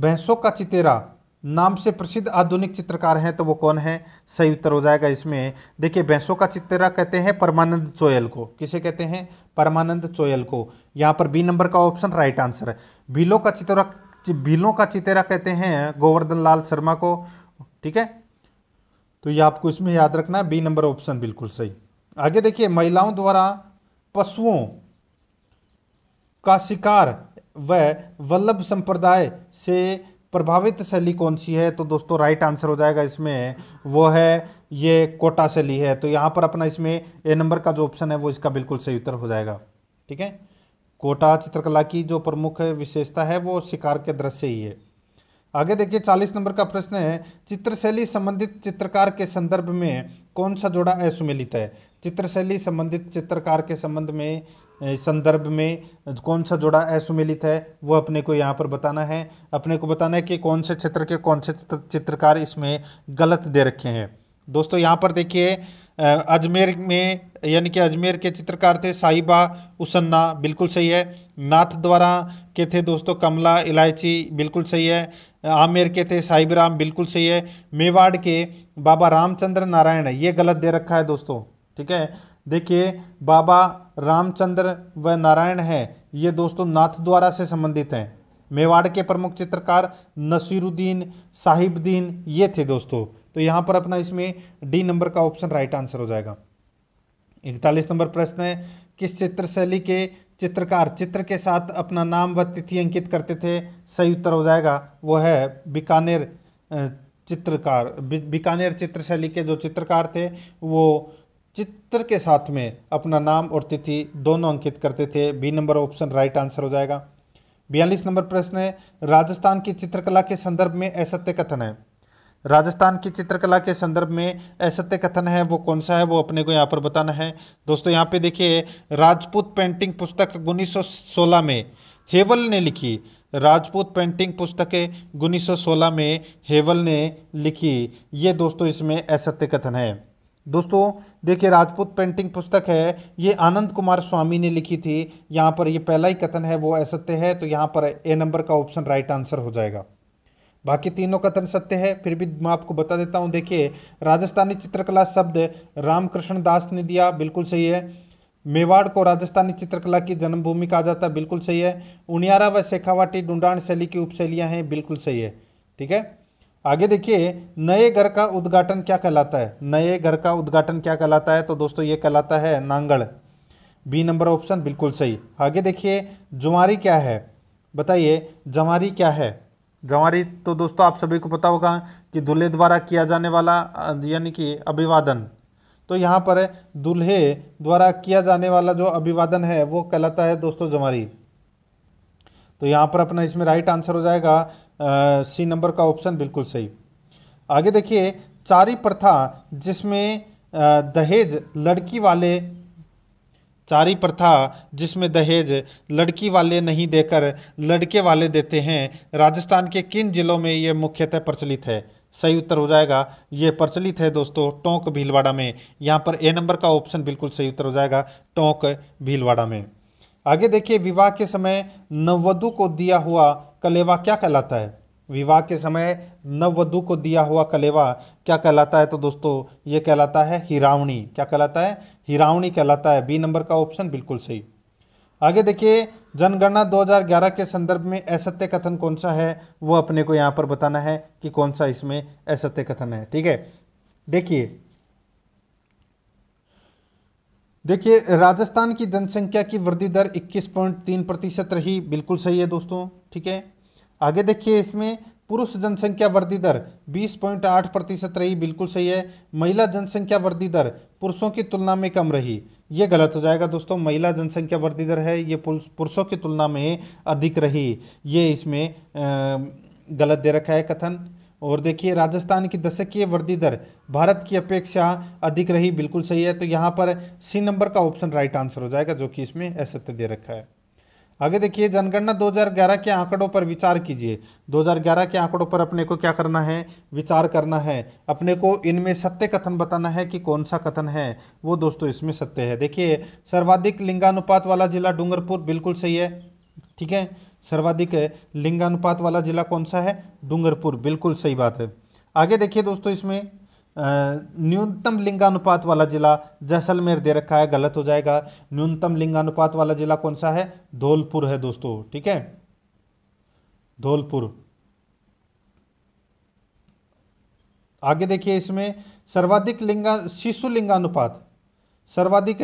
भैंसों का चितेरा नाम से प्रसिद्ध आधुनिक चित्रकार हैं तो वो कौन है सही उत्तर हो जाएगा इसमें देखिए भैंसों का चित्रा कहते हैं परमानंद चोयल को किसे कहते हैं परमानंद चोयल को यहाँ पर बी नंबर का ऑप्शन राइट आंसर है बिलों का चित्रा बिलों का चितेरा कहते हैं गोवर्धन लाल शर्मा को ठीक है तो ये आपको इसमें याद रखना बी नंबर ऑप्शन बिल्कुल सही आगे देखिए महिलाओं द्वारा पशुओं का शिकार वह वल्लभ संप्रदाय से प्रभावित शैली कौन सी है तो दोस्तों राइट आंसर हो जाएगा इसमें वो है ये कोटा शैली है तो यहाँ पर अपना इसमें ए नंबर का जो ऑप्शन है वो इसका बिल्कुल सही उत्तर हो जाएगा ठीक है कोटा चित्रकला की जो प्रमुख विशेषता है वो शिकार के दृश्य ही है आगे देखिए चालीस नंबर का प्रश्न है चित्रशैली संबंधित चित्रकार के संदर्भ में कौन सा जोड़ा असुमिलित है चित्रशैली संबंधित चित्रकार के संबंध में संदर्भ में कौन सा जोड़ा असुमिलित है वो अपने को यहाँ पर बताना है अपने को बताना है कि कौन से क्षेत्र के कौन से चित्रकार इसमें गलत दे रखे हैं दोस्तों यहाँ पर देखिए अजमेर में यानी कि अजमेर के चित्रकार थे साहिबा उसन्ना बिल्कुल सही है नाथ द्वारा के थे दोस्तों कमला इलायची बिल्कुल सही है आमेर के थे राम बिल्कुल सही है मेवाड़ के बाबा रामचंद्र नारायण ये गलत दे रखा है दोस्तों ठीक है देखिए बाबा रामचंद्र व नारायण हैं ये दोस्तों नाथ द्वारा से संबंधित हैं मेवाड़ के प्रमुख चित्रकार नसीरुद्दीन साहिबद्दीन ये थे दोस्तों तो यहाँ पर अपना इसमें डी नंबर का ऑप्शन राइट आंसर हो जाएगा इकतालीस नंबर प्रश्न है किस चित्रशैली के चित्रकार चित्र के साथ अपना नाम व तिथि अंकित करते थे सही उत्तर हो जाएगा वो है बीकानेर चित्रकार बीकानेर चित्र चित्रशैली के जो चित्रकार थे वो चित्र के साथ में अपना नाम और तिथि दोनों अंकित करते थे B number option right answer हो जाएगा बयालीस नंबर प्रश्न है राजस्थान की चित्रकला के संदर्भ में असत्य कथन है राजस्थान की चित्रकला के संदर्भ में असत्य कथन है वो कौन सा है वो अपने को यहाँ पर बताना है दोस्तों यहाँ पे देखिए राजपूत पेंटिंग पुस्तक 1916 में हेवल ने लिखी राजपूत पेंटिंग पुस्तक 1916 में हेवल ने लिखी ये दोस्तों इसमें असत्य कथन है दोस्तों देखिए राजपूत पेंटिंग पुस्तक है ये आनंद कुमार स्वामी ने लिखी थी यहाँ पर ये पहला ही कथन है वो असत्य है तो यहाँ पर ए नंबर का ऑप्शन राइट आंसर हो जाएगा बाकी तीनों कथन सत्य है फिर भी मैं आपको बता देता हूँ देखिए राजस्थानी चित्रकला शब्द रामकृष्ण दास ने दिया बिल्कुल सही है मेवाड़ को राजस्थानी चित्रकला की जन्मभूमि कहा जाता है बिल्कुल सही है उनियारा व शेखावाटी डूडान शैली की उपशैलियाँ हैं बिल्कुल सही है ठीक है आगे देखिए नए घर का उद्घाटन क्या कहलाता है नए घर का उद्घाटन क्या कहलाता है तो दोस्तों ये कहलाता है नांगल बी नंबर ऑप्शन बिल्कुल सही आगे देखिए जुमारी क्या है बताइए जमारी क्या है जमारी तो दोस्तों आप सभी को पता होगा कि दूल्हे द्वारा किया जाने वाला यानी कि अभिवादन तो यहाँ पर दूल्हे द्वारा किया जाने वाला जो अभिवादन है वो कहलाता है दोस्तों जमारी तो यहाँ पर अपना इसमें राइट आंसर हो जाएगा सी नंबर का ऑप्शन बिल्कुल सही आगे देखिए चारी प्रथा जिसमें दहेज लड़की वाले चारी प्रथा जिसमें दहेज लड़की वाले नहीं देकर लड़के वाले देते हैं राजस्थान के किन जिलों में ये मुख्यतः प्रचलित है सही उत्तर हो जाएगा ये प्रचलित है दोस्तों टोंक भीलवाड़ा में यहाँ पर ए नंबर का ऑप्शन बिल्कुल सही उत्तर हो जाएगा टोंक भीलवाड़ा में आगे देखिए विवाह के समय नववधु को दिया हुआ कलेवा क्या कहलाता है विवाह के समय नववधु को दिया हुआ कलेवा क्या कहलाता है तो दोस्तों ये कहलाता है हिरावणी क्या कहलाता है हिरावणी कहलाता है बी नंबर का ऑप्शन बिल्कुल सही आगे देखिए जनगणना 2011 के संदर्भ में असत्य कथन कौन सा है वो अपने को यहाँ पर बताना है कि कौन सा इसमें असत्य कथन है ठीक है देखिए देखिए राजस्थान की जनसंख्या की वृद्धि दर 21.3 प्रतिशत रही बिल्कुल सही है दोस्तों ठीक है आगे देखिए इसमें पुरुष जनसंख्या वृद्धि दर 20.8 प्रतिशत रही बिल्कुल सही है महिला जनसंख्या वृद्धि दर पुरुषों की तुलना में कम रही ये गलत हो जाएगा दोस्तों महिला जनसंख्या वृद्धि दर है ये पुरुषों की तुलना में अधिक रही ये इसमें गलत दे रखा है कथन और देखिए राजस्थान की दशकीय वृद्धि दर भारत की अपेक्षा अधिक रही बिल्कुल सही है तो यहाँ पर सी नंबर का ऑप्शन राइट आंसर हो जाएगा जो कि इसमें असत्य दे रखा है आगे देखिए जनगणना 2011 के आंकड़ों पर विचार कीजिए 2011 के आंकड़ों पर अपने को क्या करना है विचार करना है अपने को इनमें सत्य कथन बताना है कि कौन सा कथन है वो दोस्तों इसमें सत्य है देखिए सर्वाधिक लिंगानुपात वाला जिला डूंगरपुर बिल्कुल सही है ठीक है सर्वाधिक लिंगानुपात वाला जिला कौन सा है डूंगरपुर बिल्कुल सही बात है आगे देखिए दोस्तों इसमें न्यूनतम लिंगानुपात वाला जिला जैसलमेर दे रखा है गलत हो जाएगा न्यूनतम लिंगानुपात वाला जिला कौन सा है धौलपुर है दोस्तों ठीक है धौलपुर आगे देखिए इसमें सर्वाधिक लिंगा शिशु लिंगानुपात सर्वाधिक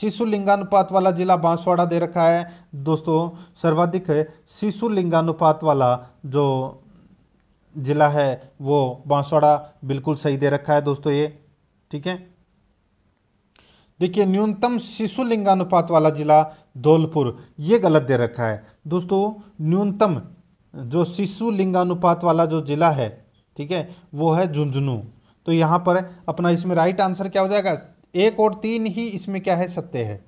शिशु लिंगानुपात वाला जिला बांसवाड़ा दे रखा है दोस्तों सर्वाधिक शिशु लिंगानुपात वाला जो जिला है वो बांसवाड़ा बिल्कुल सही दे रखा है दोस्तों ये ठीक है देखिए न्यूनतम शिशु लिंगानुपात वाला जिला धौलपुर ये गलत दे रखा है दोस्तों न्यूनतम जो शिशु लिंगानुपात वाला जो जिला है ठीक है वो है झुंझुनू तो यहाँ पर अपना इसमें राइट आंसर क्या हो जाएगा एक और तीन ही इसमें क्या है सत्य है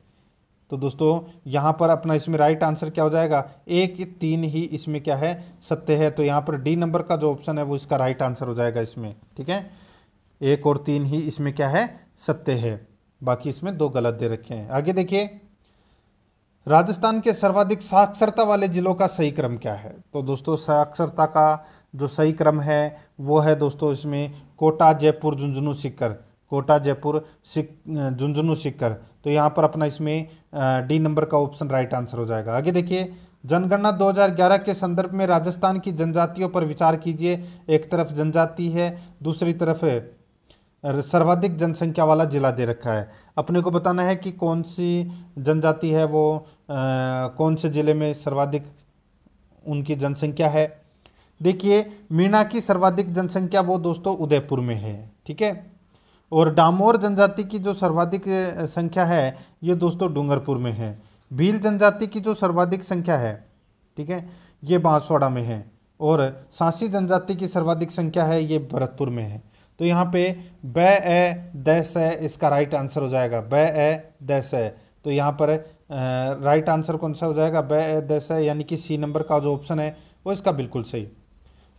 तो दोस्तों यहाँ पर अपना इसमें राइट आंसर क्या हो जाएगा एक तीन ही इसमें क्या है सत्य है तो यहाँ पर डी नंबर का जो ऑप्शन है वो इसका राइट आंसर हो जाएगा इसमें ठीक है एक और तीन ही इसमें क्या है सत्य है बाकी इसमें दो गलत दे रखे हैं आगे देखिए राजस्थान के सर्वाधिक साक्षरता वाले जिलों का सही क्रम क्या है तो दोस्तों साक्षरता का जो सही क्रम है वो है दोस्तों इसमें कोटा जयपुर झुंझुनू सीकर कोटा जयपुर सिक झुंझुनू सिक्कर तो यहाँ पर अपना इसमें डी नंबर का ऑप्शन राइट आंसर हो जाएगा आगे देखिए जनगणना 2011 के संदर्भ में राजस्थान की जनजातियों पर विचार कीजिए एक तरफ जनजाति है दूसरी तरफ सर्वाधिक जनसंख्या वाला जिला दे रखा है अपने को बताना है कि कौन सी जनजाति है वो आ, कौन से ज़िले में सर्वाधिक उनकी जनसंख्या है देखिए मीणा की सर्वाधिक जनसंख्या वो दोस्तों उदयपुर में है ठीक है और डामोर जनजाति की जो सर्वाधिक संख्या है ये दोस्तों डूंगरपुर में है भील जनजाति की जो सर्वाधिक संख्या है ठीक है ये बांसवाड़ा में है और सांसी जनजाति की सर्वाधिक संख्या है ये भरतपुर में है तो यहाँ पे ब ए दस है इसका राइट आंसर हो जाएगा ब ए द स तो यहाँ पर राइट आंसर कौन सा हो जाएगा ब ए दस है यानी कि सी नंबर का जो ऑप्शन है वो इसका बिल्कुल सही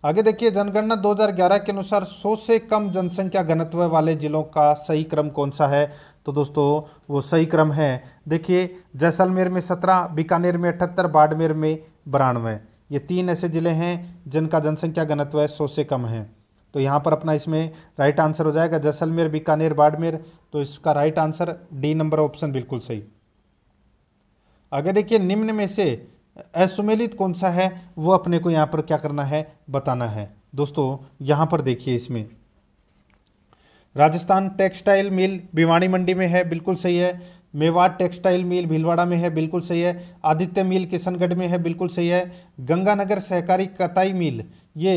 आगे देखिए जनगणना 2011 के अनुसार 100 से कम जनसंख्या घनत्व वाले जिलों का सही क्रम कौन सा है तो दोस्तों वो सही क्रम है देखिए जैसलमेर में 17 बीकानेर में अठहत्तर बाड़मेर में बरानवे ये तीन ऐसे ज़िले हैं जिनका जनसंख्या घनत्व सौ से कम है तो यहाँ पर अपना इसमें राइट आंसर हो जाएगा जैसलमेर बीकानेर बाड़मेर तो इसका right answer D number option बिल्कुल सही आगे देखिए निम्न में से असुमेलित कौन सा है वो अपने को यहाँ पर क्या करना है बताना है दोस्तों यहाँ पर देखिए इसमें राजस्थान टेक्सटाइल मिल भिवाणी मंडी में है बिल्कुल सही है मेवाड़ टेक्सटाइल मिल भीलवाड़ा में है बिल्कुल सही है आदित्य मिल किशनगढ़ में है बिल्कुल सही है गंगानगर सहकारी कताई मिल ये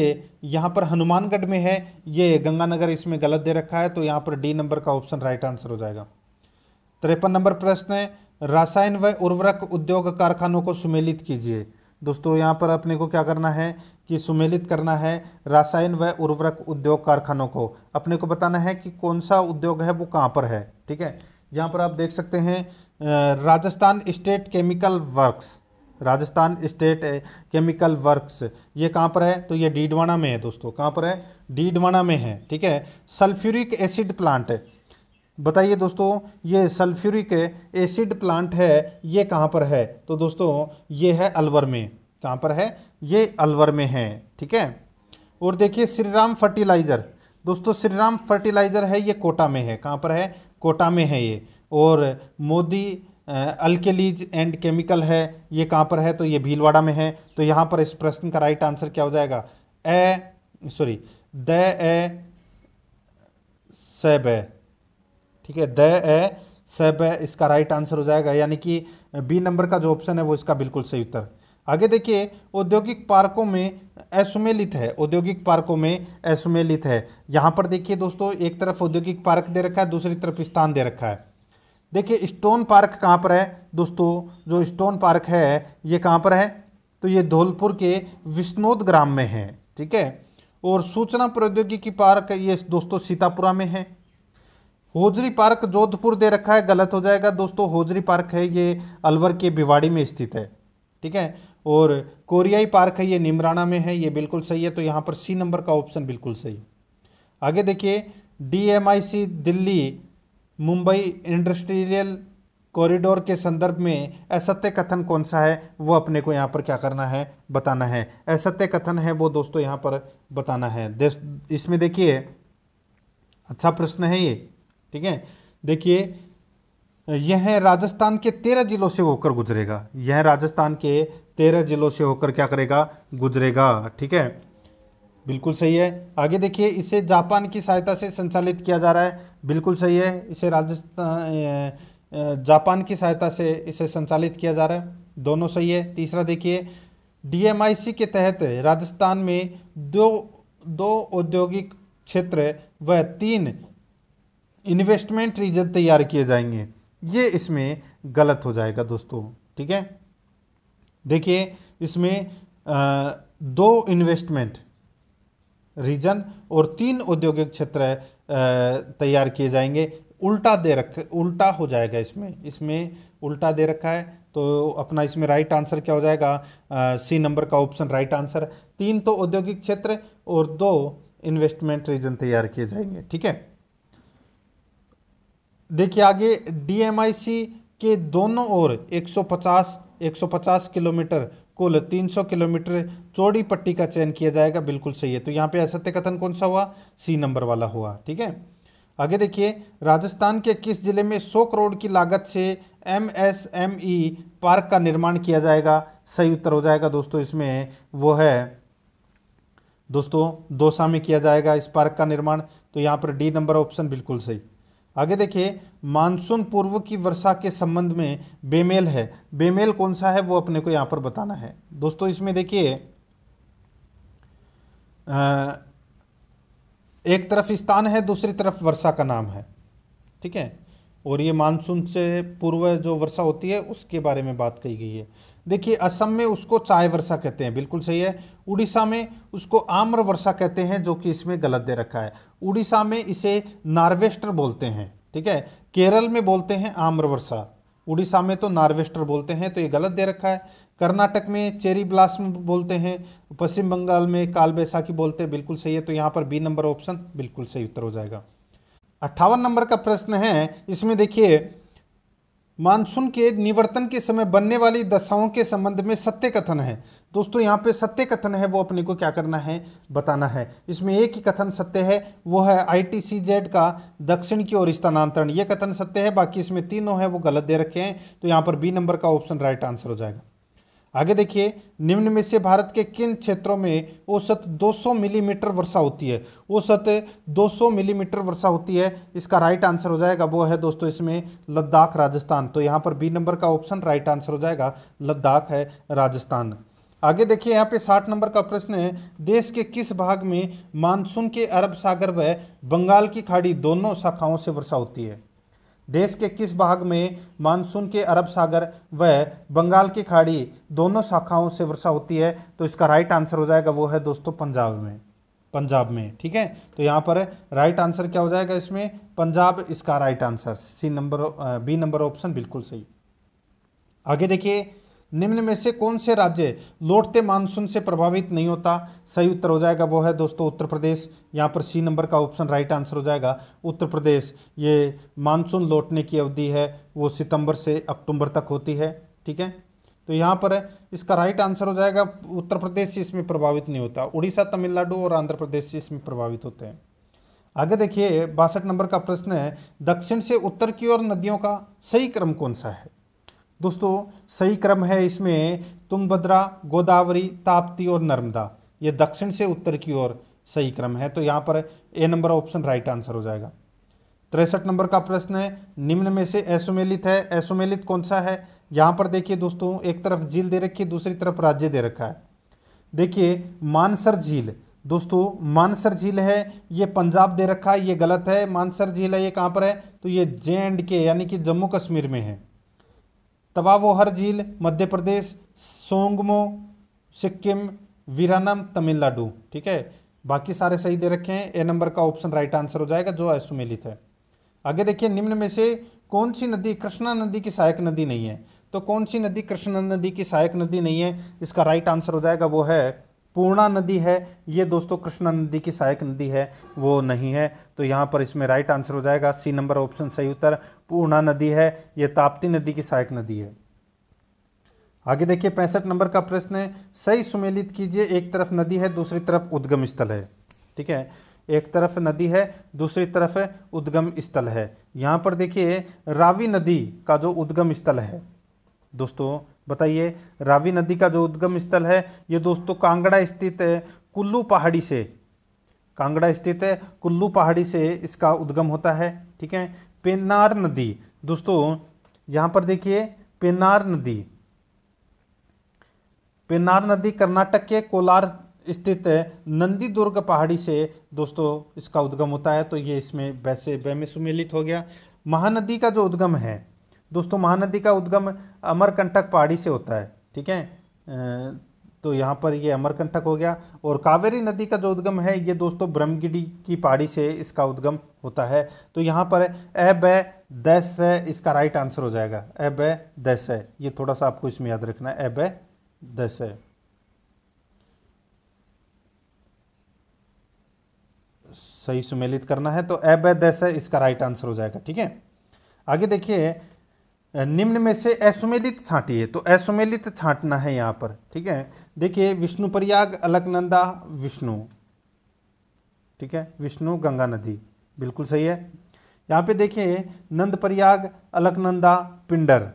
यहाँ पर हनुमानगढ़ में है ये गंगानगर इसमें गलत दे रखा है तो यहाँ पर डी नंबर का ऑप्शन राइट आंसर हो जाएगा तिरपन नंबर प्रश्न है रसायन व उर्वरक उद्योग कारखानों को सुमेलित कीजिए दोस्तों यहाँ पर अपने को क्या करना है कि सुमेलित करना है रसायन व उर्वरक उद्योग कारखानों को अपने को बताना है कि कौन सा उद्योग है वो कहाँ पर है ठीक है यहाँ पर आप देख सकते हैं Rajasthan state chemical works Rajasthan state chemical works ये कहाँ पर है तो ये डीडवाना में है दोस्तों कहाँ पर है डीडवाना में है ठीक है सल्फ्यूरिक एसिड प्लांट बताइए दोस्तों ये सल्फ्यूरिक एसिड प्लांट है ये कहाँ पर है तो दोस्तों ये है अलवर में कहाँ पर है ये अलवर में है ठीक है और देखिए श्रीराम फर्टिलाइज़र दोस्तों श्रीराम फर्टिलाइज़र है ये कोटा में है कहाँ पर है कोटा में है ये और मोदी अल्केलीज एंड केमिकल है ये कहाँ पर है तो ये भीलवाड़ा में है तो यहाँ पर इस प्रश्न का राइट आंसर क्या हो जाएगा ए सॉरी द ए सैब ठीक है द ए सब इसका राइट आंसर हो जाएगा यानी कि बी नंबर का जो ऑप्शन है वो इसका बिल्कुल सही उत्तर आगे देखिए औद्योगिक पार्कों में असुमेलित है औद्योगिक पार्कों में असुमेलित है यहाँ पर देखिए दोस्तों एक तरफ औद्योगिक पार्क दे रखा है दूसरी तरफ स्थान दे रखा है देखिए स्टोन पार्क कहाँ पर है दोस्तों जो स्टोन पार्क है ये कहाँ पर है तो ये धौलपुर के विष्णोद ग्राम में है ठीक है और सूचना प्रौद्योगिकी पार्क ये दोस्तों सीतापुरा में है होजरी पार्क जोधपुर दे रखा है गलत हो जाएगा दोस्तों होजरी पार्क है ये अलवर के भिवाड़ी में स्थित है ठीक है और कोरियाई पार्क है ये निमराना में है ये बिल्कुल सही है तो यहाँ पर सी नंबर का ऑप्शन बिल्कुल सही आगे देखिए D Delhi Mumbai industrial corridor के संदर्भ में असत्य कथन कौन सा है वो अपने को यहाँ पर क्या करना है बताना है असत्य कथन है वो दोस्तों यहाँ पर बताना है इसमें देखिए अच्छा प्रश्न है ये ठीक है देखिए यह राजस्थान के तेरह जिलों से होकर गुजरेगा यह राजस्थान के तेरह जिलों से होकर क्या करेगा गुजरेगा ठीक है बिल्कुल सही है आगे देखिए इसे जापान की सहायता से संचालित किया जा रहा है बिल्कुल सही है इसे राजस्थान जापान की सहायता से इसे संचालित किया जा रहा है दोनों सही है तीसरा देखिए डीएमआईसी के तहत राजस्थान में दो दो औद्योगिक क्षेत्र व तीन इन्वेस्टमेंट रीजन तैयार किए जाएंगे ये इसमें गलत हो जाएगा दोस्तों ठीक है देखिए इसमें आ, दो इन्वेस्टमेंट रीजन और तीन औद्योगिक क्षेत्र तैयार किए जाएंगे उल्टा दे रख उल्टा हो जाएगा इसमें इसमें उल्टा दे रखा है तो अपना इसमें राइट आंसर क्या हो जाएगा सी नंबर का ऑप्शन राइट आंसर तीन तो औद्योगिक क्षेत्र और दो इन्वेस्टमेंट रीजन तैयार किए जाएंगे ठीक है देखिए आगे डीएमआईसी के दोनों ओर 150 150 किलोमीटर कुल 300 किलोमीटर चौड़ी पट्टी का चयन किया जाएगा बिल्कुल सही है तो यहाँ पे असत्य कथन कौन सा हुआ सी नंबर वाला हुआ ठीक है आगे देखिए राजस्थान के किस जिले में 100 करोड़ की लागत से एमएसएमई e पार्क का निर्माण किया जाएगा सही उत्तर हो जाएगा दोस्तों इसमें वो है दोस्तों दोसा में किया जाएगा इस पार्क का निर्माण तो यहाँ पर डी नंबर ऑप्शन बिल्कुल सही आगे देखिए मानसून पूर्व की वर्षा के संबंध में बेमेल है बेमेल कौन सा है वो अपने को यहाँ पर बताना है दोस्तों इसमें देखिए एक तरफ स्थान है दूसरी तरफ वर्षा का नाम है ठीक है और ये मानसून से पूर्व जो वर्षा होती है उसके बारे में बात कही गई है देखिए असम में उसको चाय वर्षा कहते हैं बिल्कुल सही है उड़ीसा में उसको आम्र वर्षा कहते हैं जो कि इसमें गलत दे रखा है उड़ीसा में इसे नार्वेस्टर बोलते हैं ठीक है केरल में बोलते हैं आम्र वर्षा उड़ीसा में तो नार्वेस्टर बोलते हैं तो ये गलत दे रखा है कर्नाटक में चेरी ब्लास्म बोलते हैं पश्चिम बंगाल में काल बैसाखी बोलते हैं बिल्कुल सही है तो यहाँ पर बी नंबर ऑप्शन बिल्कुल सही उत्तर हो जाएगा अट्ठावन नंबर का प्रश्न है इसमें देखिए मानसून के निवर्तन के समय बनने वाली दशाओं के संबंध में सत्य कथन है दोस्तों यहाँ पे सत्य कथन है वो अपने को क्या करना है बताना है इसमें एक ही कथन सत्य है वो है आई टी सी जेड का दक्षिण की ओर स्थानांतरण ये कथन सत्य है बाकी इसमें तीनों है वो गलत दे रखे हैं तो यहाँ पर बी नंबर का ऑप्शन राइट आंसर हो जाएगा आगे देखिए निम्न में से भारत के किन क्षेत्रों में औसत 200 मिलीमीटर वर्षा होती है औसत 200 मिलीमीटर वर्षा होती है इसका राइट आंसर हो जाएगा वो है दोस्तों इसमें लद्दाख राजस्थान तो यहाँ पर बी नंबर का ऑप्शन राइट आंसर हो जाएगा लद्दाख है राजस्थान आगे देखिए यहाँ पे साठ नंबर का प्रश्न है देश के किस भाग में मानसून के अरब सागर व बंगाल की खाड़ी दोनों शाखाओं से वर्षा होती है देश के किस भाग में मानसून के अरब सागर व बंगाल की खाड़ी दोनों शाखाओं से वर्षा होती है तो इसका राइट आंसर हो जाएगा वो है दोस्तों पंजाब में पंजाब में ठीक है तो यहाँ पर राइट आंसर क्या हो जाएगा इसमें पंजाब इसका right answer C number B number option बिल्कुल सही आगे देखिए निम्न में से कौन से राज्य लौटते मानसून से प्रभावित नहीं होता सही उत्तर हो जाएगा वो है दोस्तों उत्तर प्रदेश यहाँ पर सी नंबर का ऑप्शन राइट आंसर हो जाएगा उत्तर प्रदेश ये मानसून लौटने की अवधि है वो सितंबर से अक्टूबर तक होती है ठीक है तो यहाँ पर है इसका राइट आंसर हो जाएगा उत्तर प्रदेश से इसमें प्रभावित नहीं होता उड़ीसा तमिलनाडु और आंध्र प्रदेश से इसमें प्रभावित होते हैं आगे देखिए बासठ नंबर का प्रश्न है दक्षिण से उत्तर की ओर नदियों का सही क्रम कौन सा है दोस्तों सही क्रम है इसमें तुंगभद्रा गोदावरी ताप्ती और नर्मदा ये दक्षिण से उत्तर की ओर सही क्रम है तो यहाँ पर A number option right answer हो जाएगा तिरसठ नंबर का प्रश्न है निम्न में से एसुमेलित है एसुमेलित कौन सा है यहाँ पर देखिए दोस्तों एक तरफ झील दे रखी है दूसरी तरफ राज्य दे रखा है देखिए मानसर झील दोस्तों मानसर झील है ये पंजाब दे रखा है ये गलत है मानसर झील है ये कहाँ पर है तो ये जे एंड के यानी कि जम्मू कश्मीर में है तवावोहर झील मध्य प्रदेश सोंगमो सिक्किम वीरानम तमिलनाडु ठीक है बाकी सारे सही दे रखे हैं ए नंबर का ऑप्शन राइट आंसर हो जाएगा जो असुमेलित है आगे देखिए निम्न में से कौन सी नदी कृष्णा नदी की सहायक नदी नहीं है तो कौन सी नदी कृष्णा नदी की सहायक नदी नहीं है इसका राइट आंसर हो जाएगा वो है पूर्णा नदी है ये दोस्तों कृष्णा नदी की सहायक नदी है वो नहीं है तो यहाँ पर इसमें राइट आंसर हो जाएगा सी नंबर ऑप्शन सही उत्तर पूर्णा नदी है ये ताप्ती नदी की सहायक नदी है आगे देखिए पैंसठ नंबर का प्रश्न है सही सुमेलित कीजिए एक तरफ नदी है दूसरी तरफ उद्गम स्थल है ठीक है एक तरफ नदी है दूसरी तरफ उद्गम स्थल है यहाँ पर देखिए रावी नदी का जो उद्गम स्थल है दोस्तों बताइए रावी नदी का जो उद्गम स्थल है ये दोस्तों कांगड़ा स्थित है कुल्लू पहाड़ी से कांगड़ा स्थित है कुल्लू पहाड़ी से इसका उद्गम होता है ठीक है पेन्नार नदी दोस्तों यहाँ पर देखिए पेन्नार नदी पेन्नार नदी कर्नाटक के कोलार स्थित नंदी दुर्ग पहाड़ी से दोस्तों इसका उद्गम होता है तो ये इसमें वैसे वह में सुमेलित हो गया महानदी का जो उद्गम है दोस्तों महानदी का उद्गम अमरकंटक पहाड़ी से होता है ठीक है तो यहाँ पर ये अमरकंटक हो गया और कावेरी नदी का जो उद्गम है ये दोस्तों ब्रह्मगिरी की पहाड़ी से इसका उद्गम होता है तो यहाँ पर ए ब दस इसका राइट आंसर हो जाएगा ए ब दस है ये थोड़ा सा आपको इसमें याद रखना है ए ब दस है सही सुमेलित करना है तो ए ब दस इसका राइट आंसर हो जाएगा ठीक है आगे देखिए निम्न में से असुमेलित छाटिए तो असुमेलित छाटना है यहाँ पर ठीक है देखिए विष्णु प्रयाग अलकनंदा विष्णु ठीक है विष्णु गंगा नदी बिल्कुल सही है यहाँ पे देखिए नंद प्रयाग अलकनंदा पिंडर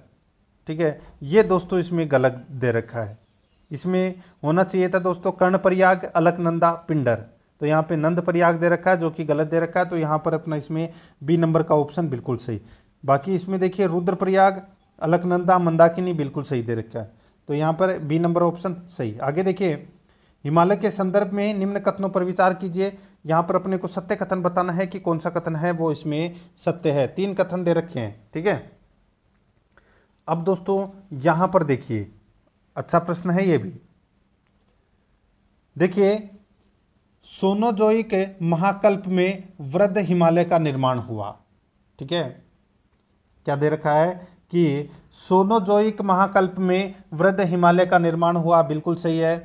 ठीक है ये दोस्तों इसमें गलत दे रखा है इसमें होना चाहिए था दोस्तों कर्ण प्रयाग अलकनंदा पिंडर तो यहाँ पे नंद प्रयाग दे रखा है जो कि गलत दे रखा है तो यहाँ पर अपना इसमें बी नंबर का ऑप्शन बिल्कुल सही बाकी इसमें देखिए रुद्रप्रयाग अलकनंदा मंदाकिनी बिल्कुल सही दे रखा है तो यहाँ पर बी नंबर ऑप्शन सही आगे देखिए हिमालय के संदर्भ में निम्न कथनों पर विचार कीजिए यहाँ पर अपने को सत्य कथन बताना है कि कौन सा कथन है वो इसमें सत्य है तीन कथन दे रखे हैं ठीक है अब दोस्तों यहाँ पर देखिए अच्छा प्रश्न है ये भी देखिए सोनोजोई के महाकल्प में वृद्ध हिमालय का निर्माण हुआ ठीक है क्या दे रखा है कि सोनोजोइक महाकल्प में वृद्ध हिमालय का निर्माण हुआ बिल्कुल सही है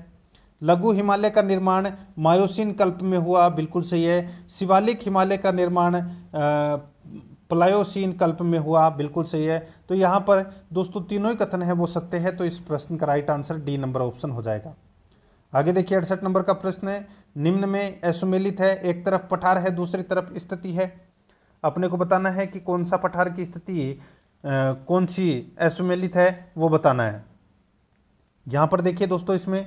लघु हिमालय का निर्माण मायोसिन कल्प में हुआ बिल्कुल सही है शिवालिक हिमालय का निर्माण प्लायोसिन कल्प में हुआ बिल्कुल सही है तो यहाँ पर दोस्तों तीनों ही कथन है वो सत्य है तो इस प्रश्न का right answer D number option हो जाएगा आगे देखिए अड़सठ नंबर का प्रश्न है निम्न में असुमेलित है एक तरफ पठार है दूसरी तरफ स्थिति है अपने को बताना है कि कौन सा पठार की स्थिति कौन सी असुमेलित है वो बताना है यहाँ पर देखिए दोस्तों इसमें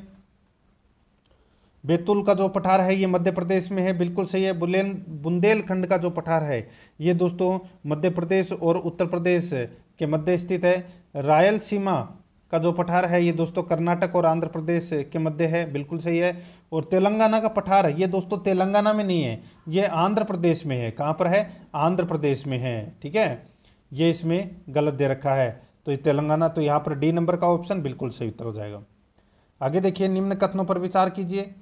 बेतुल का जो पठार है ये मध्य प्रदेश में है बिल्कुल सही है बुलेन बुंदेलखंड का जो पठार है ये दोस्तों मध्य प्रदेश और उत्तर प्रदेश के मध्य स्थित है रायल सीमा का जो पठार है ये दोस्तों कर्नाटक और आंध्र प्रदेश के मध्य है बिल्कुल सही है और तेलंगाना का पठार है ये दोस्तों तेलंगाना में नहीं है ये आंध्र प्रदेश में है कहाँ पर है आंध्र प्रदेश में है ठीक है ये इसमें गलत दे रखा है तो ये तेलंगाना तो यहाँ पर डी नंबर का ऑप्शन बिल्कुल सही उत्तर हो जाएगा आगे देखिए निम्न कथनों पर विचार कीजिए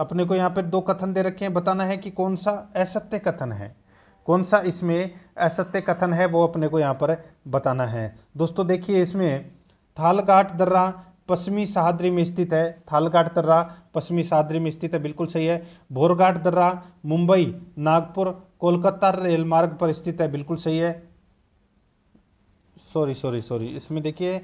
अपने को यहाँ पर दो कथन दे रखे हैं बताना है कि कौन सा असत्य कथन है कौन सा इसमें असत्य कथन है वो अपने को यहाँ पर बताना है दोस्तों देखिए इसमें थालघाट दर्रा पश्चिमी सहाद्री में स्थित है थालघाट दर्रा पश्चिमी सहाद्री में स्थित है बिल्कुल सही है भोरघाट दर्रा मुंबई नागपुर कोलकाता रेल मार्ग पर स्थित है बिल्कुल सही है सॉरी सॉरी सॉरी इसमें देखिए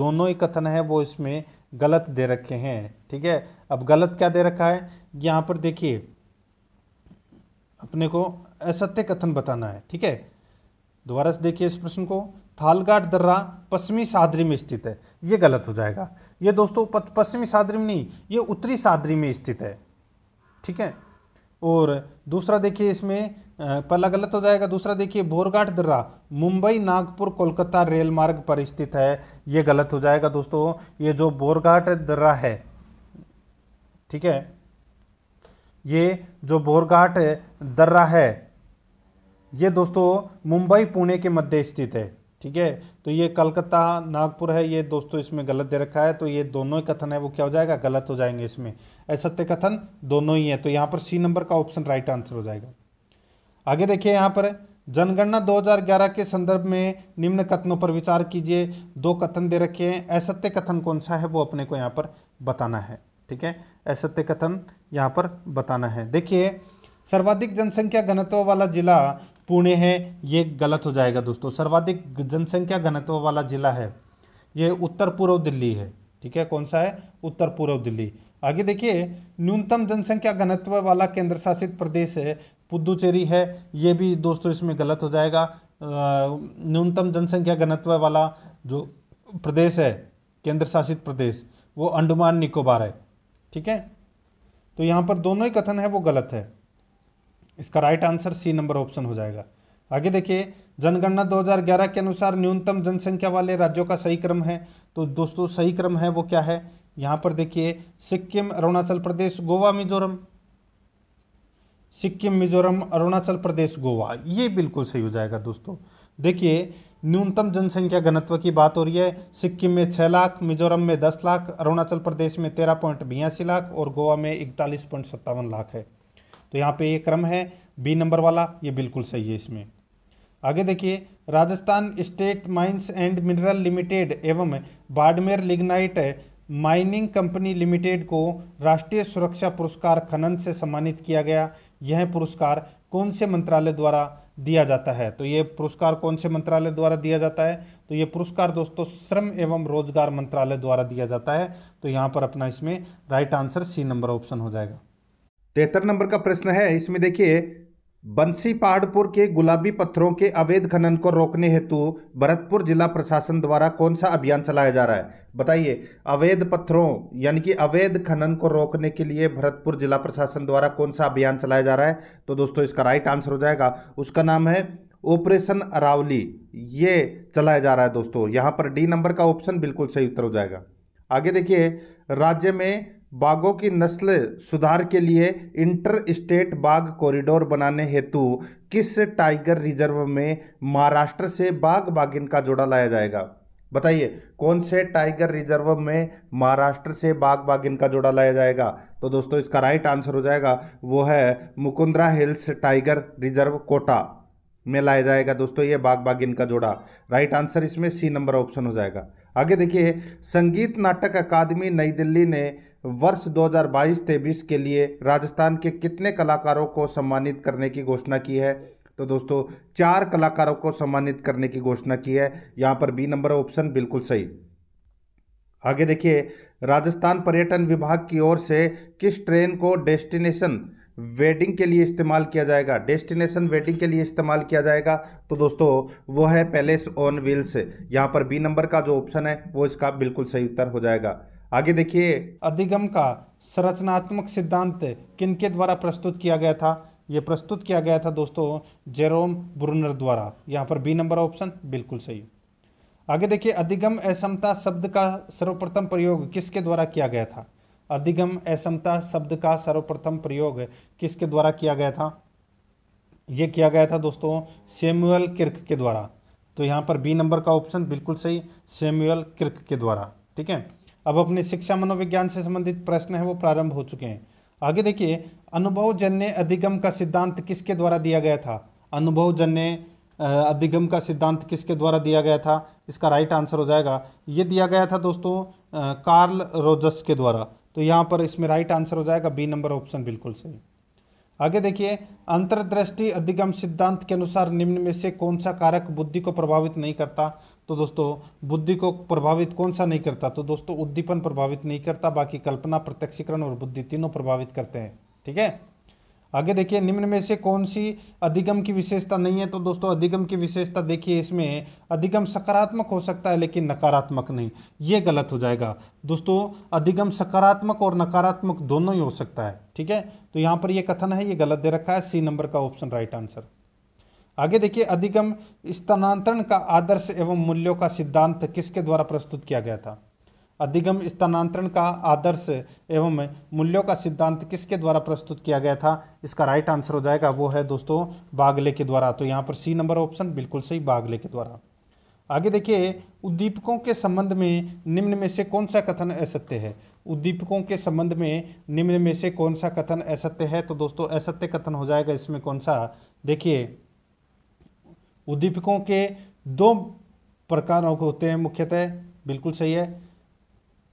दोनों ही कथन है वो इसमें गलत दे रखे हैं ठीक है अब गलत क्या दे रखा है यहाँ पर देखिए अपने को असत्य कथन बताना है ठीक है दोबारा से देखिए इस प्रश्न को थालघाट दर्रा पश्चिमी सादरी में स्थित है ये गलत हो जाएगा ये दोस्तों पश्चिमी सादरी में नहीं ये उत्तरी सादरी में स्थित है ठीक है और दूसरा देखिए इसमें पहला गलत हो जाएगा दूसरा देखिए बोरघाट दर्रा मुंबई नागपुर कोलकाता रेल मार्ग पर स्थित है ये गलत हो जाएगा दोस्तों ये जो बोरघाट दर्रा है ठीक है ये जो बोरघाट दर्रा है ये दोस्तों मुंबई पुणे के मध्य स्थित है ठीक है तो ये कलकत्ता नागपुर है ये दोस्तों इसमें गलत दे रखा है तो ये दोनों ही कथन है वो क्या हो जाएगा गलत हो जाएंगे इसमें असत्य कथन दोनों ही है तो यहाँ पर सी नंबर का ऑप्शन राइट आंसर हो जाएगा आगे देखिए यहाँ पर जनगणना 2011 के संदर्भ में निम्न कथनों पर विचार कीजिए दो कथन दे रखे हैं असत्य कथन कौन सा है वो अपने को यहाँ पर बताना है ठीक है असत्य कथन यहाँ पर बताना है देखिए सर्वाधिक जनसंख्या घनत्व वाला जिला पुणे है ये गलत हो जाएगा दोस्तों सर्वाधिक जनसंख्या घनत्व वाला जिला है ये उत्तर पूर्व दिल्ली है ठीक है कौन सा है उत्तर पूर्व दिल्ली आगे देखिए न्यूनतम जनसंख्या घनत्व वाला केंद्र शासित प्रदेश है पुदुचेरी है ये भी दोस्तों इसमें गलत हो जाएगा न्यूनतम जनसंख्या घनत्व वाला जो प्रदेश है केंद्र शासित प्रदेश वो अंडमान निकोबार है ठीक है तो यहाँ पर दोनों ही कथन है वो गलत है इसका right answer C number option हो जाएगा आगे देखिए जनगणना 2011 के अनुसार न्यूनतम जनसंख्या वाले राज्यों का सही क्रम है तो दोस्तों सही क्रम है वो क्या है यहाँ पर देखिए सिक्किम अरुणाचल प्रदेश गोवा मिजोरम सिक्किम मिजोरम अरुणाचल प्रदेश गोवा ये बिल्कुल सही हो जाएगा दोस्तों देखिए न्यूनतम जनसंख्या घनत्व की बात हो रही है सिक्किम में छः लाख मिजोरम में दस लाख अरुणाचल प्रदेश में तेरह पॉइंट बयासी लाख और गोवा में इकतालीस पॉइंट सत्तावन लाख है तो यहाँ पे ये क्रम है बी नंबर वाला ये बिल्कुल सही है इसमें आगे देखिए Rajasthan state mines and mineral limited एवं Barmer lignite mining company limited को राष्ट्रीय सुरक्षा पुरस्कार खनन से सम्मानित किया गया यह पुरस्कार कौन से मंत्रालय द्वारा दिया जाता है तो ये पुरस्कार कौन से मंत्रालय द्वारा दिया जाता है तो ये पुरस्कार दोस्तों श्रम एवं रोजगार मंत्रालय द्वारा दिया जाता है तो यहाँ पर अपना इसमें right answer C number option हो जाएगा तिहत्तर नंबर का प्रश्न है इसमें देखिए बंसी पहाड़पुर के गुलाबी पत्थरों के अवैध खनन को रोकने हेतु भरतपुर जिला प्रशासन द्वारा कौन सा अभियान चलाया जा रहा है बताइए अवैध पत्थरों यानी कि अवैध खनन को रोकने के लिए भरतपुर जिला प्रशासन द्वारा कौन सा अभियान चलाया जा रहा है तो दोस्तों इसका राइट आंसर हो जाएगा उसका नाम है ऑपरेशन अरावली ये चलाया जा रहा है दोस्तों यहाँ पर डी नंबर का ऑप्शन बिल्कुल सही उत्तर हो जाएगा आगे देखिए राज्य में बाघों की नस्ल सुधार के लिए इंटर स्टेट बाघ कॉरिडोर बनाने हेतु किस टाइगर रिजर्व में महाराष्ट्र से बाघ बागिन का जोड़ा लाया जाएगा बताइए कौन से टाइगर रिजर्व में महाराष्ट्र से बाघ बागिन का जोड़ा लाया जाएगा तो दोस्तों इसका राइट आंसर हो जाएगा वो है Mukundra hills tiger reserve Kota में लाया जाएगा दोस्तों ये बाघ बागिन का जोड़ा राइट आंसर इसमें सी नंबर ऑप्शन हो जाएगा आगे देखिए संगीत नाटक अकादमी नई दिल्ली ने वर्ष 2022-23 के लिए राजस्थान के कितने कलाकारों को सम्मानित करने की घोषणा की है तो दोस्तों चार कलाकारों को सम्मानित करने की घोषणा की है यहाँ पर बी नंबर ऑप्शन बिल्कुल सही आगे देखिए राजस्थान पर्यटन विभाग की ओर से किस ट्रेन को डेस्टिनेशन वेडिंग के लिए इस्तेमाल किया जाएगा डेस्टिनेशन वेडिंग के लिए इस्तेमाल किया जाएगा तो दोस्तों वो है पैलेस ऑन व्हील्स यहाँ पर बी नंबर का जो ऑप्शन है वो इसका बिल्कुल सही उत्तर हो जाएगा आगे देखिए अधिगम का संरचनात्मक सिद्धांत किनके द्वारा प्रस्तुत किया गया था ये प्रस्तुत किया गया था दोस्तों जेरोम ब्रुनर द्वारा यहाँ पर बी नंबर ऑप्शन बिल्कुल सही आगे देखिए अधिगम असमता शब्द का सर्वप्रथम प्रयोग किसके द्वारा किया गया था अधिगम असमता शब्द का सर्वप्रथम प्रयोग किसके द्वारा किया गया था यह किया गया था दोस्तों सेम्युअल किर्क के द्वारा तो यहाँ पर बी नंबर का ऑप्शन बिल्कुल सही सेम्युअल किर्क के द्वारा ठीक है अब अपने शिक्षा मनोविज्ञान से संबंधित प्रश्न है वो प्रारंभ हो चुके हैं आगे देखिए अनुभव जन्य अधिगम का सिद्धांत किसके द्वारा दिया गया था अनुभव जन्य अधिगम का सिद्धांत किसके द्वारा दिया गया था इसका राइट आंसर हो जाएगा ये दिया गया था दोस्तों कार्ल रोजस के द्वारा तो यहाँ पर इसमें राइट आंसर हो जाएगा बी नंबर ऑप्शन बिल्कुल सही आगे देखिए अंतर्दृष्टि अधिगम सिद्धांत के अनुसार निम्न में से कौन सा कारक बुद्धि को प्रभावित नहीं करता तो दोस्तों बुद्धि को प्रभावित कौन सा नहीं करता तो दोस्तों उद्दीपन प्रभावित नहीं करता बाकी कल्पना प्रत्यक्षीकरण और बुद्धि तीनों प्रभावित करते हैं ठीक है आगे देखिए निम्न में से कौन सी अधिगम की विशेषता नहीं है तो दोस्तों अधिगम की विशेषता देखिए इसमें अधिगम सकारात्मक हो सकता है लेकिन नकारात्मक नहीं ये गलत हो जाएगा दोस्तों अधिगम सकारात्मक और नकारात्मक दोनों ही हो सकता है ठीक है तो यहाँ पर यह कथन है ये गलत दे रखा है सी नंबर का ऑप्शन राइट आंसर आगे देखिए अधिगम स्थानांतरण का आदर्श एवं मूल्यों का सिद्धांत किसके द्वारा प्रस्तुत किया गया था अधिगम स्थानांतरण का आदर्श एवं मूल्यों का सिद्धांत किसके द्वारा प्रस्तुत किया गया था इसका राइट आंसर हो जाएगा वो है दोस्तों बागले के द्वारा तो यहाँ पर सी नंबर ऑप्शन बिल्कुल सही बागले के द्वारा आगे देखिए उद्दीपकों के संबंध में निम्न में से कौन सा कथन असत्य है उद्दीपकों के संबंध में निम्न में से कौन सा कथन असत्य है तो दोस्तों असत्य कथन हो जाएगा इसमें कौन सा देखिए उद्दीपकों के दो के होते हैं मुख्यतः बिल्कुल सही है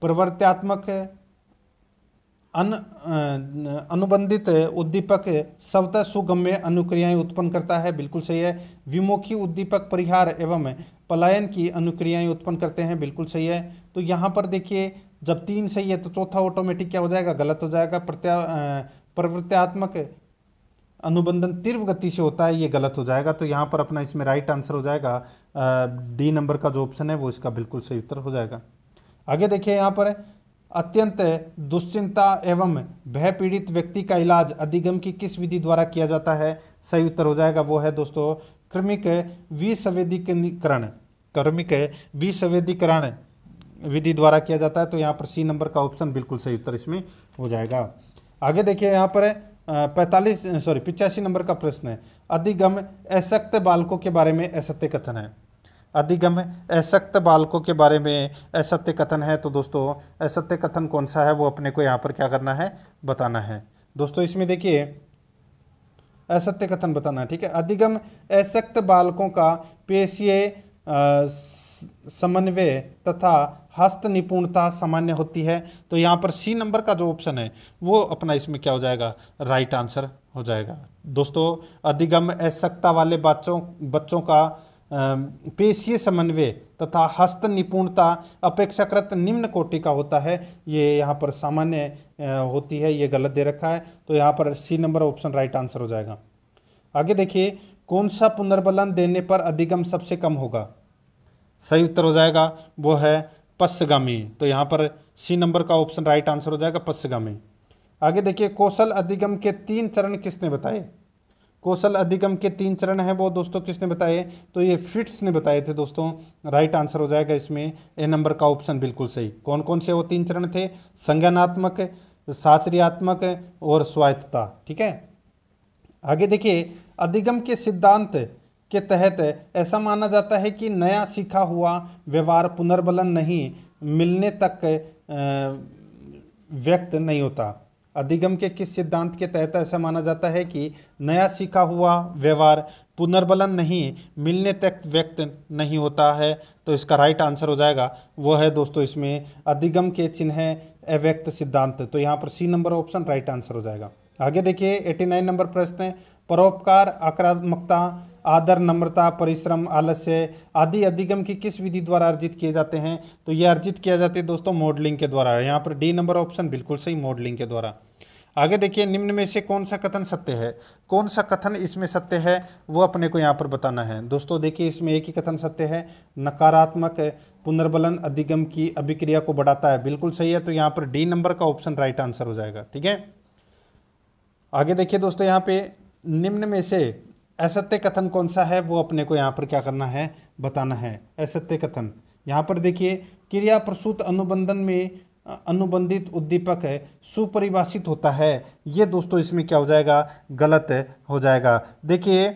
प्रवर्त्यात्मक अन अनुबंधित उद्दीपक स्वतः सुगम्य अनुक्रियाएं उत्पन्न करता है बिल्कुल सही है विमुखी उद्दीपक परिहार एवं पलायन की अनुक्रियाएं उत्पन्न करते हैं बिल्कुल सही है तो यहाँ पर देखिए जब तीन सही है तो चौथा ऑटोमेटिक क्या हो जाएगा गलत हो जाएगा प्रत्या प्रवृत्यात्मक अनुबंधन तीव्र गति से होता है ये गलत हो जाएगा तो यहाँ पर अपना इसमें राइट आंसर हो जाएगा डी नंबर का जो ऑप्शन है वो इसका बिल्कुल सही उत्तर हो जाएगा आगे देखिए यहाँ पर अत्यंत दुश्चिंता एवं भय पीड़ित व्यक्ति का इलाज अधिगम की किस विधि द्वारा किया जाता है सही उत्तर हो जाएगा वो है दोस्तों क्रमिक विसंवेदीकरण क्रमिक विसंवेदीकरण विधि द्वारा किया जाता है तो यहाँ पर सी नंबर का ऑप्शन बिल्कुल सही उत्तर इसमें हो जाएगा आगे देखिए यहाँ पर है पैंतालीस सॉरी पिचासी नंबर का प्रश्न है अधिगम असक्त बालकों के बारे में असत्य कथन है अधिगम असक्त बालकों के बारे में असत्य कथन है तो दोस्तों असत्य कथन कौन सा है वो अपने को यहाँ पर क्या करना है बताना है दोस्तों इसमें देखिए असत्य कथन बताना है ठीक है अधिगम असक्त बालकों का पेशीय समन्वय तथा हस्त निपुणता सामान्य होती है तो यहाँ पर सी नंबर का जो ऑप्शन है वो अपना इसमें क्या हो जाएगा राइट आंसर हो जाएगा दोस्तों अधिगम आवश्यकता वाले बच्चों बच्चों का पेशीय समन्वय तथा हस्त निपुणता अपेक्षाकृत निम्न कोटि का होता है ये यहाँ पर सामान्य होती है ये गलत दे रखा है तो यहाँ पर C number option right answer हो जाएगा आगे देखिए कौन सा पुनर्बलन देने पर अधिगम सबसे कम होगा सही उत्तर हो जाएगा वो है पश्चगामी तो यहाँ पर सी नंबर का ऑप्शन राइट आंसर हो जाएगा पश्चगामी आगे देखिए कौशल अधिगम के तीन चरण किसने बताए कौशल अधिगम के तीन चरण हैं वो दोस्तों किसने बताए तो ये फिट्स ने बताए थे दोस्तों राइट आंसर हो जाएगा इसमें ए नंबर का ऑप्शन बिल्कुल सही कौन कौन से वो तीन चरण थे संज्ञानात्मक साचर्यात्मक और स्वायत्तता ठीक है आगे देखिए अधिगम के सिद्धांत के तहत ऐसा माना जाता है कि नया सीखा हुआ व्यवहार पुनर्बलन नहीं मिलने तक व्यक्त नहीं होता अधिगम के किस सिद्धांत के तहत ऐसा माना जाता है कि नया सीखा हुआ व्यवहार पुनर्बलन नहीं मिलने तक व्यक्त नहीं होता है तो इसका राइट आंसर हो जाएगा वो है दोस्तों इसमें अधिगम के चिन्ह अव्यक्त सिद्धांत तो यहाँ पर C number option right answer हो जाएगा आगे देखिए 89 नंबर प्रश्न परोपकार आक्रात्मकता आदर नम्रता परिश्रम आलस्य आदि अधिगम की किस विधि द्वारा अर्जित किए जाते हैं तो ये अर्जित किया जाते हैं दोस्तों मॉडलिंग के द्वारा यहाँ पर डी नंबर ऑप्शन बिल्कुल सही मॉडलिंग के द्वारा आगे देखिए निम्न में से कौन सा कथन सत्य है कौन सा कथन इसमें सत्य है वो अपने को यहाँ पर बताना है दोस्तों देखिए इसमें एक ही कथन सत्य है नकारात्मक पुनर्बलन अधिगम की अभिक्रिया को बढ़ाता है बिल्कुल सही है तो यहाँ पर डी नंबर का ऑप्शन राइट आंसर हो जाएगा ठीक है आगे देखिए दोस्तों यहाँ पे निम्न में से असत्य कथन कौन सा है वो अपने को यहाँ पर क्या करना है बताना है असत्य कथन यहाँ पर देखिए क्रिया प्रसूत अनुबंधन में अनुबंधित उद्दीपक है सुपरिभाषित होता है ये दोस्तों इसमें क्या हो जाएगा गलत हो जाएगा देखिए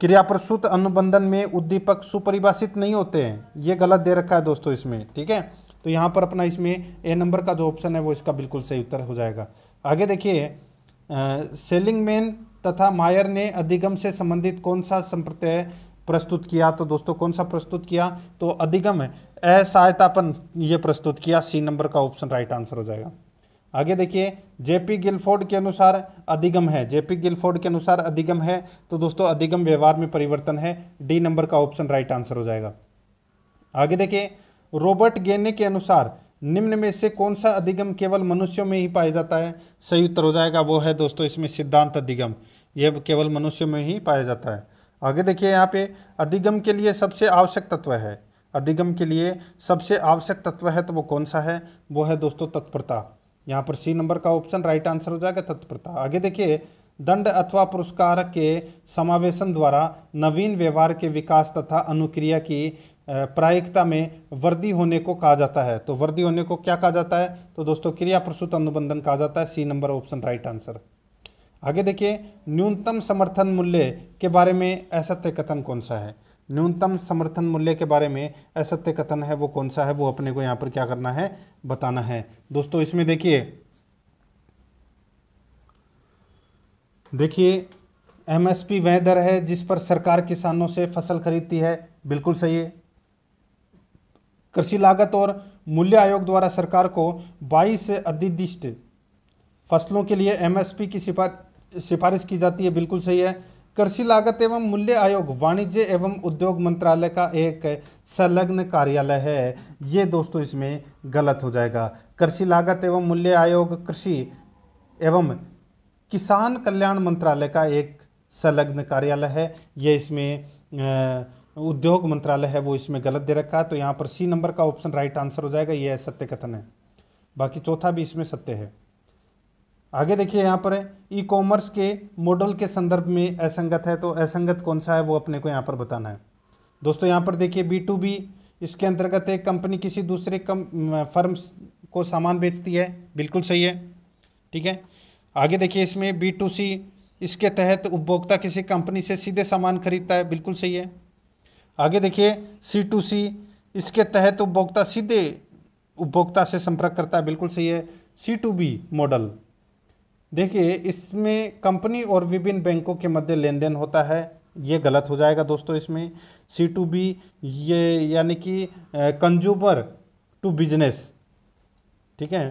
क्रिया प्रसूत अनुबंधन में उद्दीपक सुपरिभाषित नहीं होते हैं ये गलत दे रखा है दोस्तों इसमें ठीक है तो यहाँ पर अपना इसमें ए नंबर का जो ऑप्शन है वो इसका बिल्कुल सही उत्तर हो जाएगा आगे देखिए सेलिंग मैन तथा मायर ने अधिगम से संबंधित कौन सा संप्रत्यय प्रस्तुत किया तो दोस्तों कौन सा प्रस्तुत किया तो अधिगम असहायतापन ये प्रस्तुत किया सी नंबर का ऑप्शन राइट आंसर हो जाएगा आगे देखिए जेपी गिलफोर्ड के अनुसार अधिगम है जेपी गिलफोर्ड के अनुसार अधिगम है तो दोस्तों अधिगम व्यवहार में परिवर्तन है डी नंबर का ऑप्शन राइट आंसर हो जाएगा आगे देखिए रॉबर्ट गेने के अनुसार निम्न में से कौन सा अधिगम केवल मनुष्यों में ही पाया जाता है सही उत्तर हो जाएगा वो है दोस्तों इसमें सिद्धांत अधिगम यह केवल मनुष्य में ही पाया जाता है आगे देखिए यहाँ पे अधिगम के लिए सबसे आवश्यक तत्व है अधिगम के लिए सबसे आवश्यक तत्व है तो वो कौन सा है वो है दोस्तों तत्परता यहाँ पर सी नंबर का ऑप्शन राइट आंसर हो जाएगा तत्परता आगे देखिए दंड अथवा पुरस्कार के समावेशन द्वारा नवीन व्यवहार के विकास तथा अनुक्रिया की प्रायिकता में वर्दी होने को कहा जाता है तो वर्दी होने को क्या कहा जाता है तो दोस्तों क्रिया प्रसूत अनुबंधन कहा जाता है C number option right answer आगे देखिए न्यूनतम समर्थन मूल्य के बारे में असत्य कथन कौन सा है न्यूनतम समर्थन मूल्य के बारे में असत्य कथन है वो कौन सा है वो अपने को यहाँ पर क्या करना है बताना है दोस्तों इसमें देखिए देखिए एमएसपी वह दर है जिस पर सरकार किसानों से फसल खरीदती है बिल्कुल सही है कृषि लागत और मूल्य आयोग द्वारा सरकार को 22 अधिदिष्ट फसलों के लिए एमएसपी की सिफारिश सिफारिश की जाती है बिल्कुल सही है कृषि लागत एवं मूल्य आयोग वाणिज्य एवं उद्योग मंत्रालय का एक संलग्न कार्यालय है ये दोस्तों इसमें गलत हो जाएगा कृषि लागत एवं मूल्य आयोग कृषि एवं किसान कल्याण मंत्रालय का एक संलग्न कार्यालय है ये इसमें उद्योग मंत्रालय है वो इसमें गलत दे रखा है तो यहाँ पर सी नंबर का ऑप्शन राइट आंसर हो जाएगा ये सत्य कथन है बाकी चौथा भी इसमें सत्य है आगे देखिए यहाँ पर ई कॉमर्स के मॉडल के संदर्भ में असंगत है तो असंगत कौन सा है वो अपने को यहाँ पर बताना है दोस्तों यहाँ पर देखिए बी टू बी इसके अंतर्गत एक कंपनी किसी दूसरे कम फर्म को सामान बेचती है बिल्कुल सही है ठीक है आगे देखिए इसमें बी टू सी इसके तहत उपभोक्ता किसी कंपनी से सीधे सामान खरीदता है बिल्कुल सही है आगे देखिए सी टू सी इसके तहत उपभोक्ता सीधे उपभोक्ता से संपर्क करता है बिल्कुल सही है सी टू बी मॉडल देखिए इसमें कंपनी और विभिन्न बैंकों के मध्य लेन देन होता है ये गलत हो जाएगा दोस्तों इसमें सी टू बी ये यानी कि कंज्यूमर टू बिजनेस ठीक है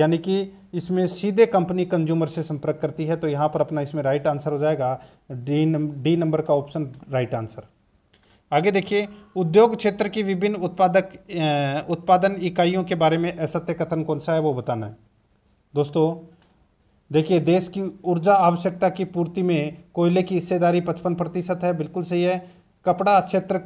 यानी कि इसमें सीधे कंपनी कंज्यूमर से संपर्क करती है तो यहाँ पर अपना इसमें राइट आंसर हो जाएगा डी नंबर डी नंबर का ऑप्शन राइट आंसर आगे देखिए उद्योग क्षेत्र की विभिन्न उत्पादक उत्पादन इकाइयों के बारे में असत्य कथन कौन सा है वो बताना है दोस्तों देखिए देश की ऊर्जा आवश्यकता की पूर्ति में कोयले की हिस्सेदारी पचपन प्रतिशत है बिल्कुल सही है कपड़ा क्षेत्र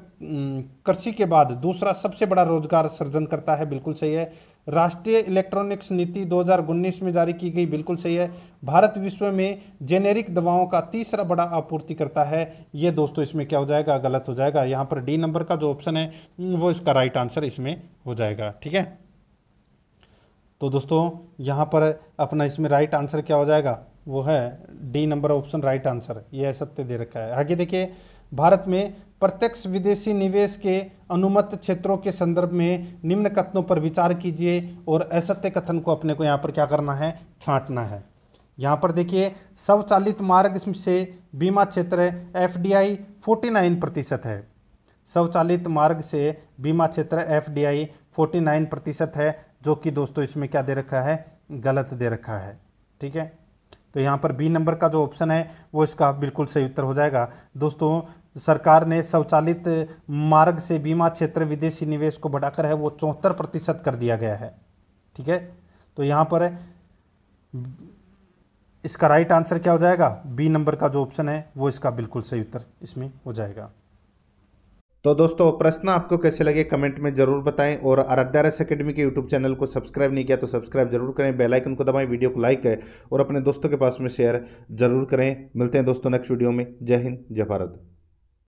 कृषि के बाद दूसरा सबसे बड़ा रोजगार सृजन करता है बिल्कुल सही है राष्ट्रीय इलेक्ट्रॉनिक्स नीति 2019 में जारी की गई बिल्कुल सही है भारत विश्व में जेनेरिक दवाओं का तीसरा बड़ा आपूर्ति करता है ये दोस्तों इसमें क्या हो जाएगा गलत हो जाएगा यहाँ पर डी नंबर का जो ऑप्शन है वो इसका राइट आंसर इसमें हो जाएगा ठीक है तो दोस्तों यहाँ पर अपना इसमें राइट आंसर क्या हो जाएगा वो है D number option right answer ये सत्य दे रखा है आगे देखिए भारत में प्रत्यक्ष विदेशी निवेश के अनुमत क्षेत्रों के संदर्भ में निम्न कथनों पर विचार कीजिए और असत्य कथन को अपने को यहाँ पर क्या करना है छांटना है यहाँ पर देखिए स्वचालित मार्ग से बीमा क्षेत्र F D I forty nine प्रतिशत है स्वचालित मार्ग से बीमा क्षेत्र F D I forty nine प्रतिशत है जो कि दोस्तों इसमें क्या दे रखा है गलत दे रखा है ठीक है तो यहाँ पर बी नंबर का जो ऑप्शन है वो इसका बिल्कुल सही उत्तर हो जाएगा दोस्तों सरकार ने स्वचालित मार्ग से बीमा क्षेत्र विदेशी निवेश को बढ़ाकर है वो चौहत्तर प्रतिशत कर दिया गया है ठीक है तो यहाँ पर इसका राइट आंसर क्या हो जाएगा बी नंबर का जो ऑप्शन है वो इसका बिल्कुल सही उत्तर इसमें हो जाएगा तो दोस्तों प्रश्न आपको कैसे लगे कमेंट में जरूर बताएं और आराध्या रस अकेडमी के यूट्यूब चैनल को सब्सक्राइब नहीं किया तो सब्सक्राइब जरूर करें बेल आइकन को दबाएं वीडियो को लाइक करें और अपने दोस्तों के पास में शेयर जरूर करें मिलते हैं दोस्तों नेक्स्ट वीडियो में जय हिंद जय भारत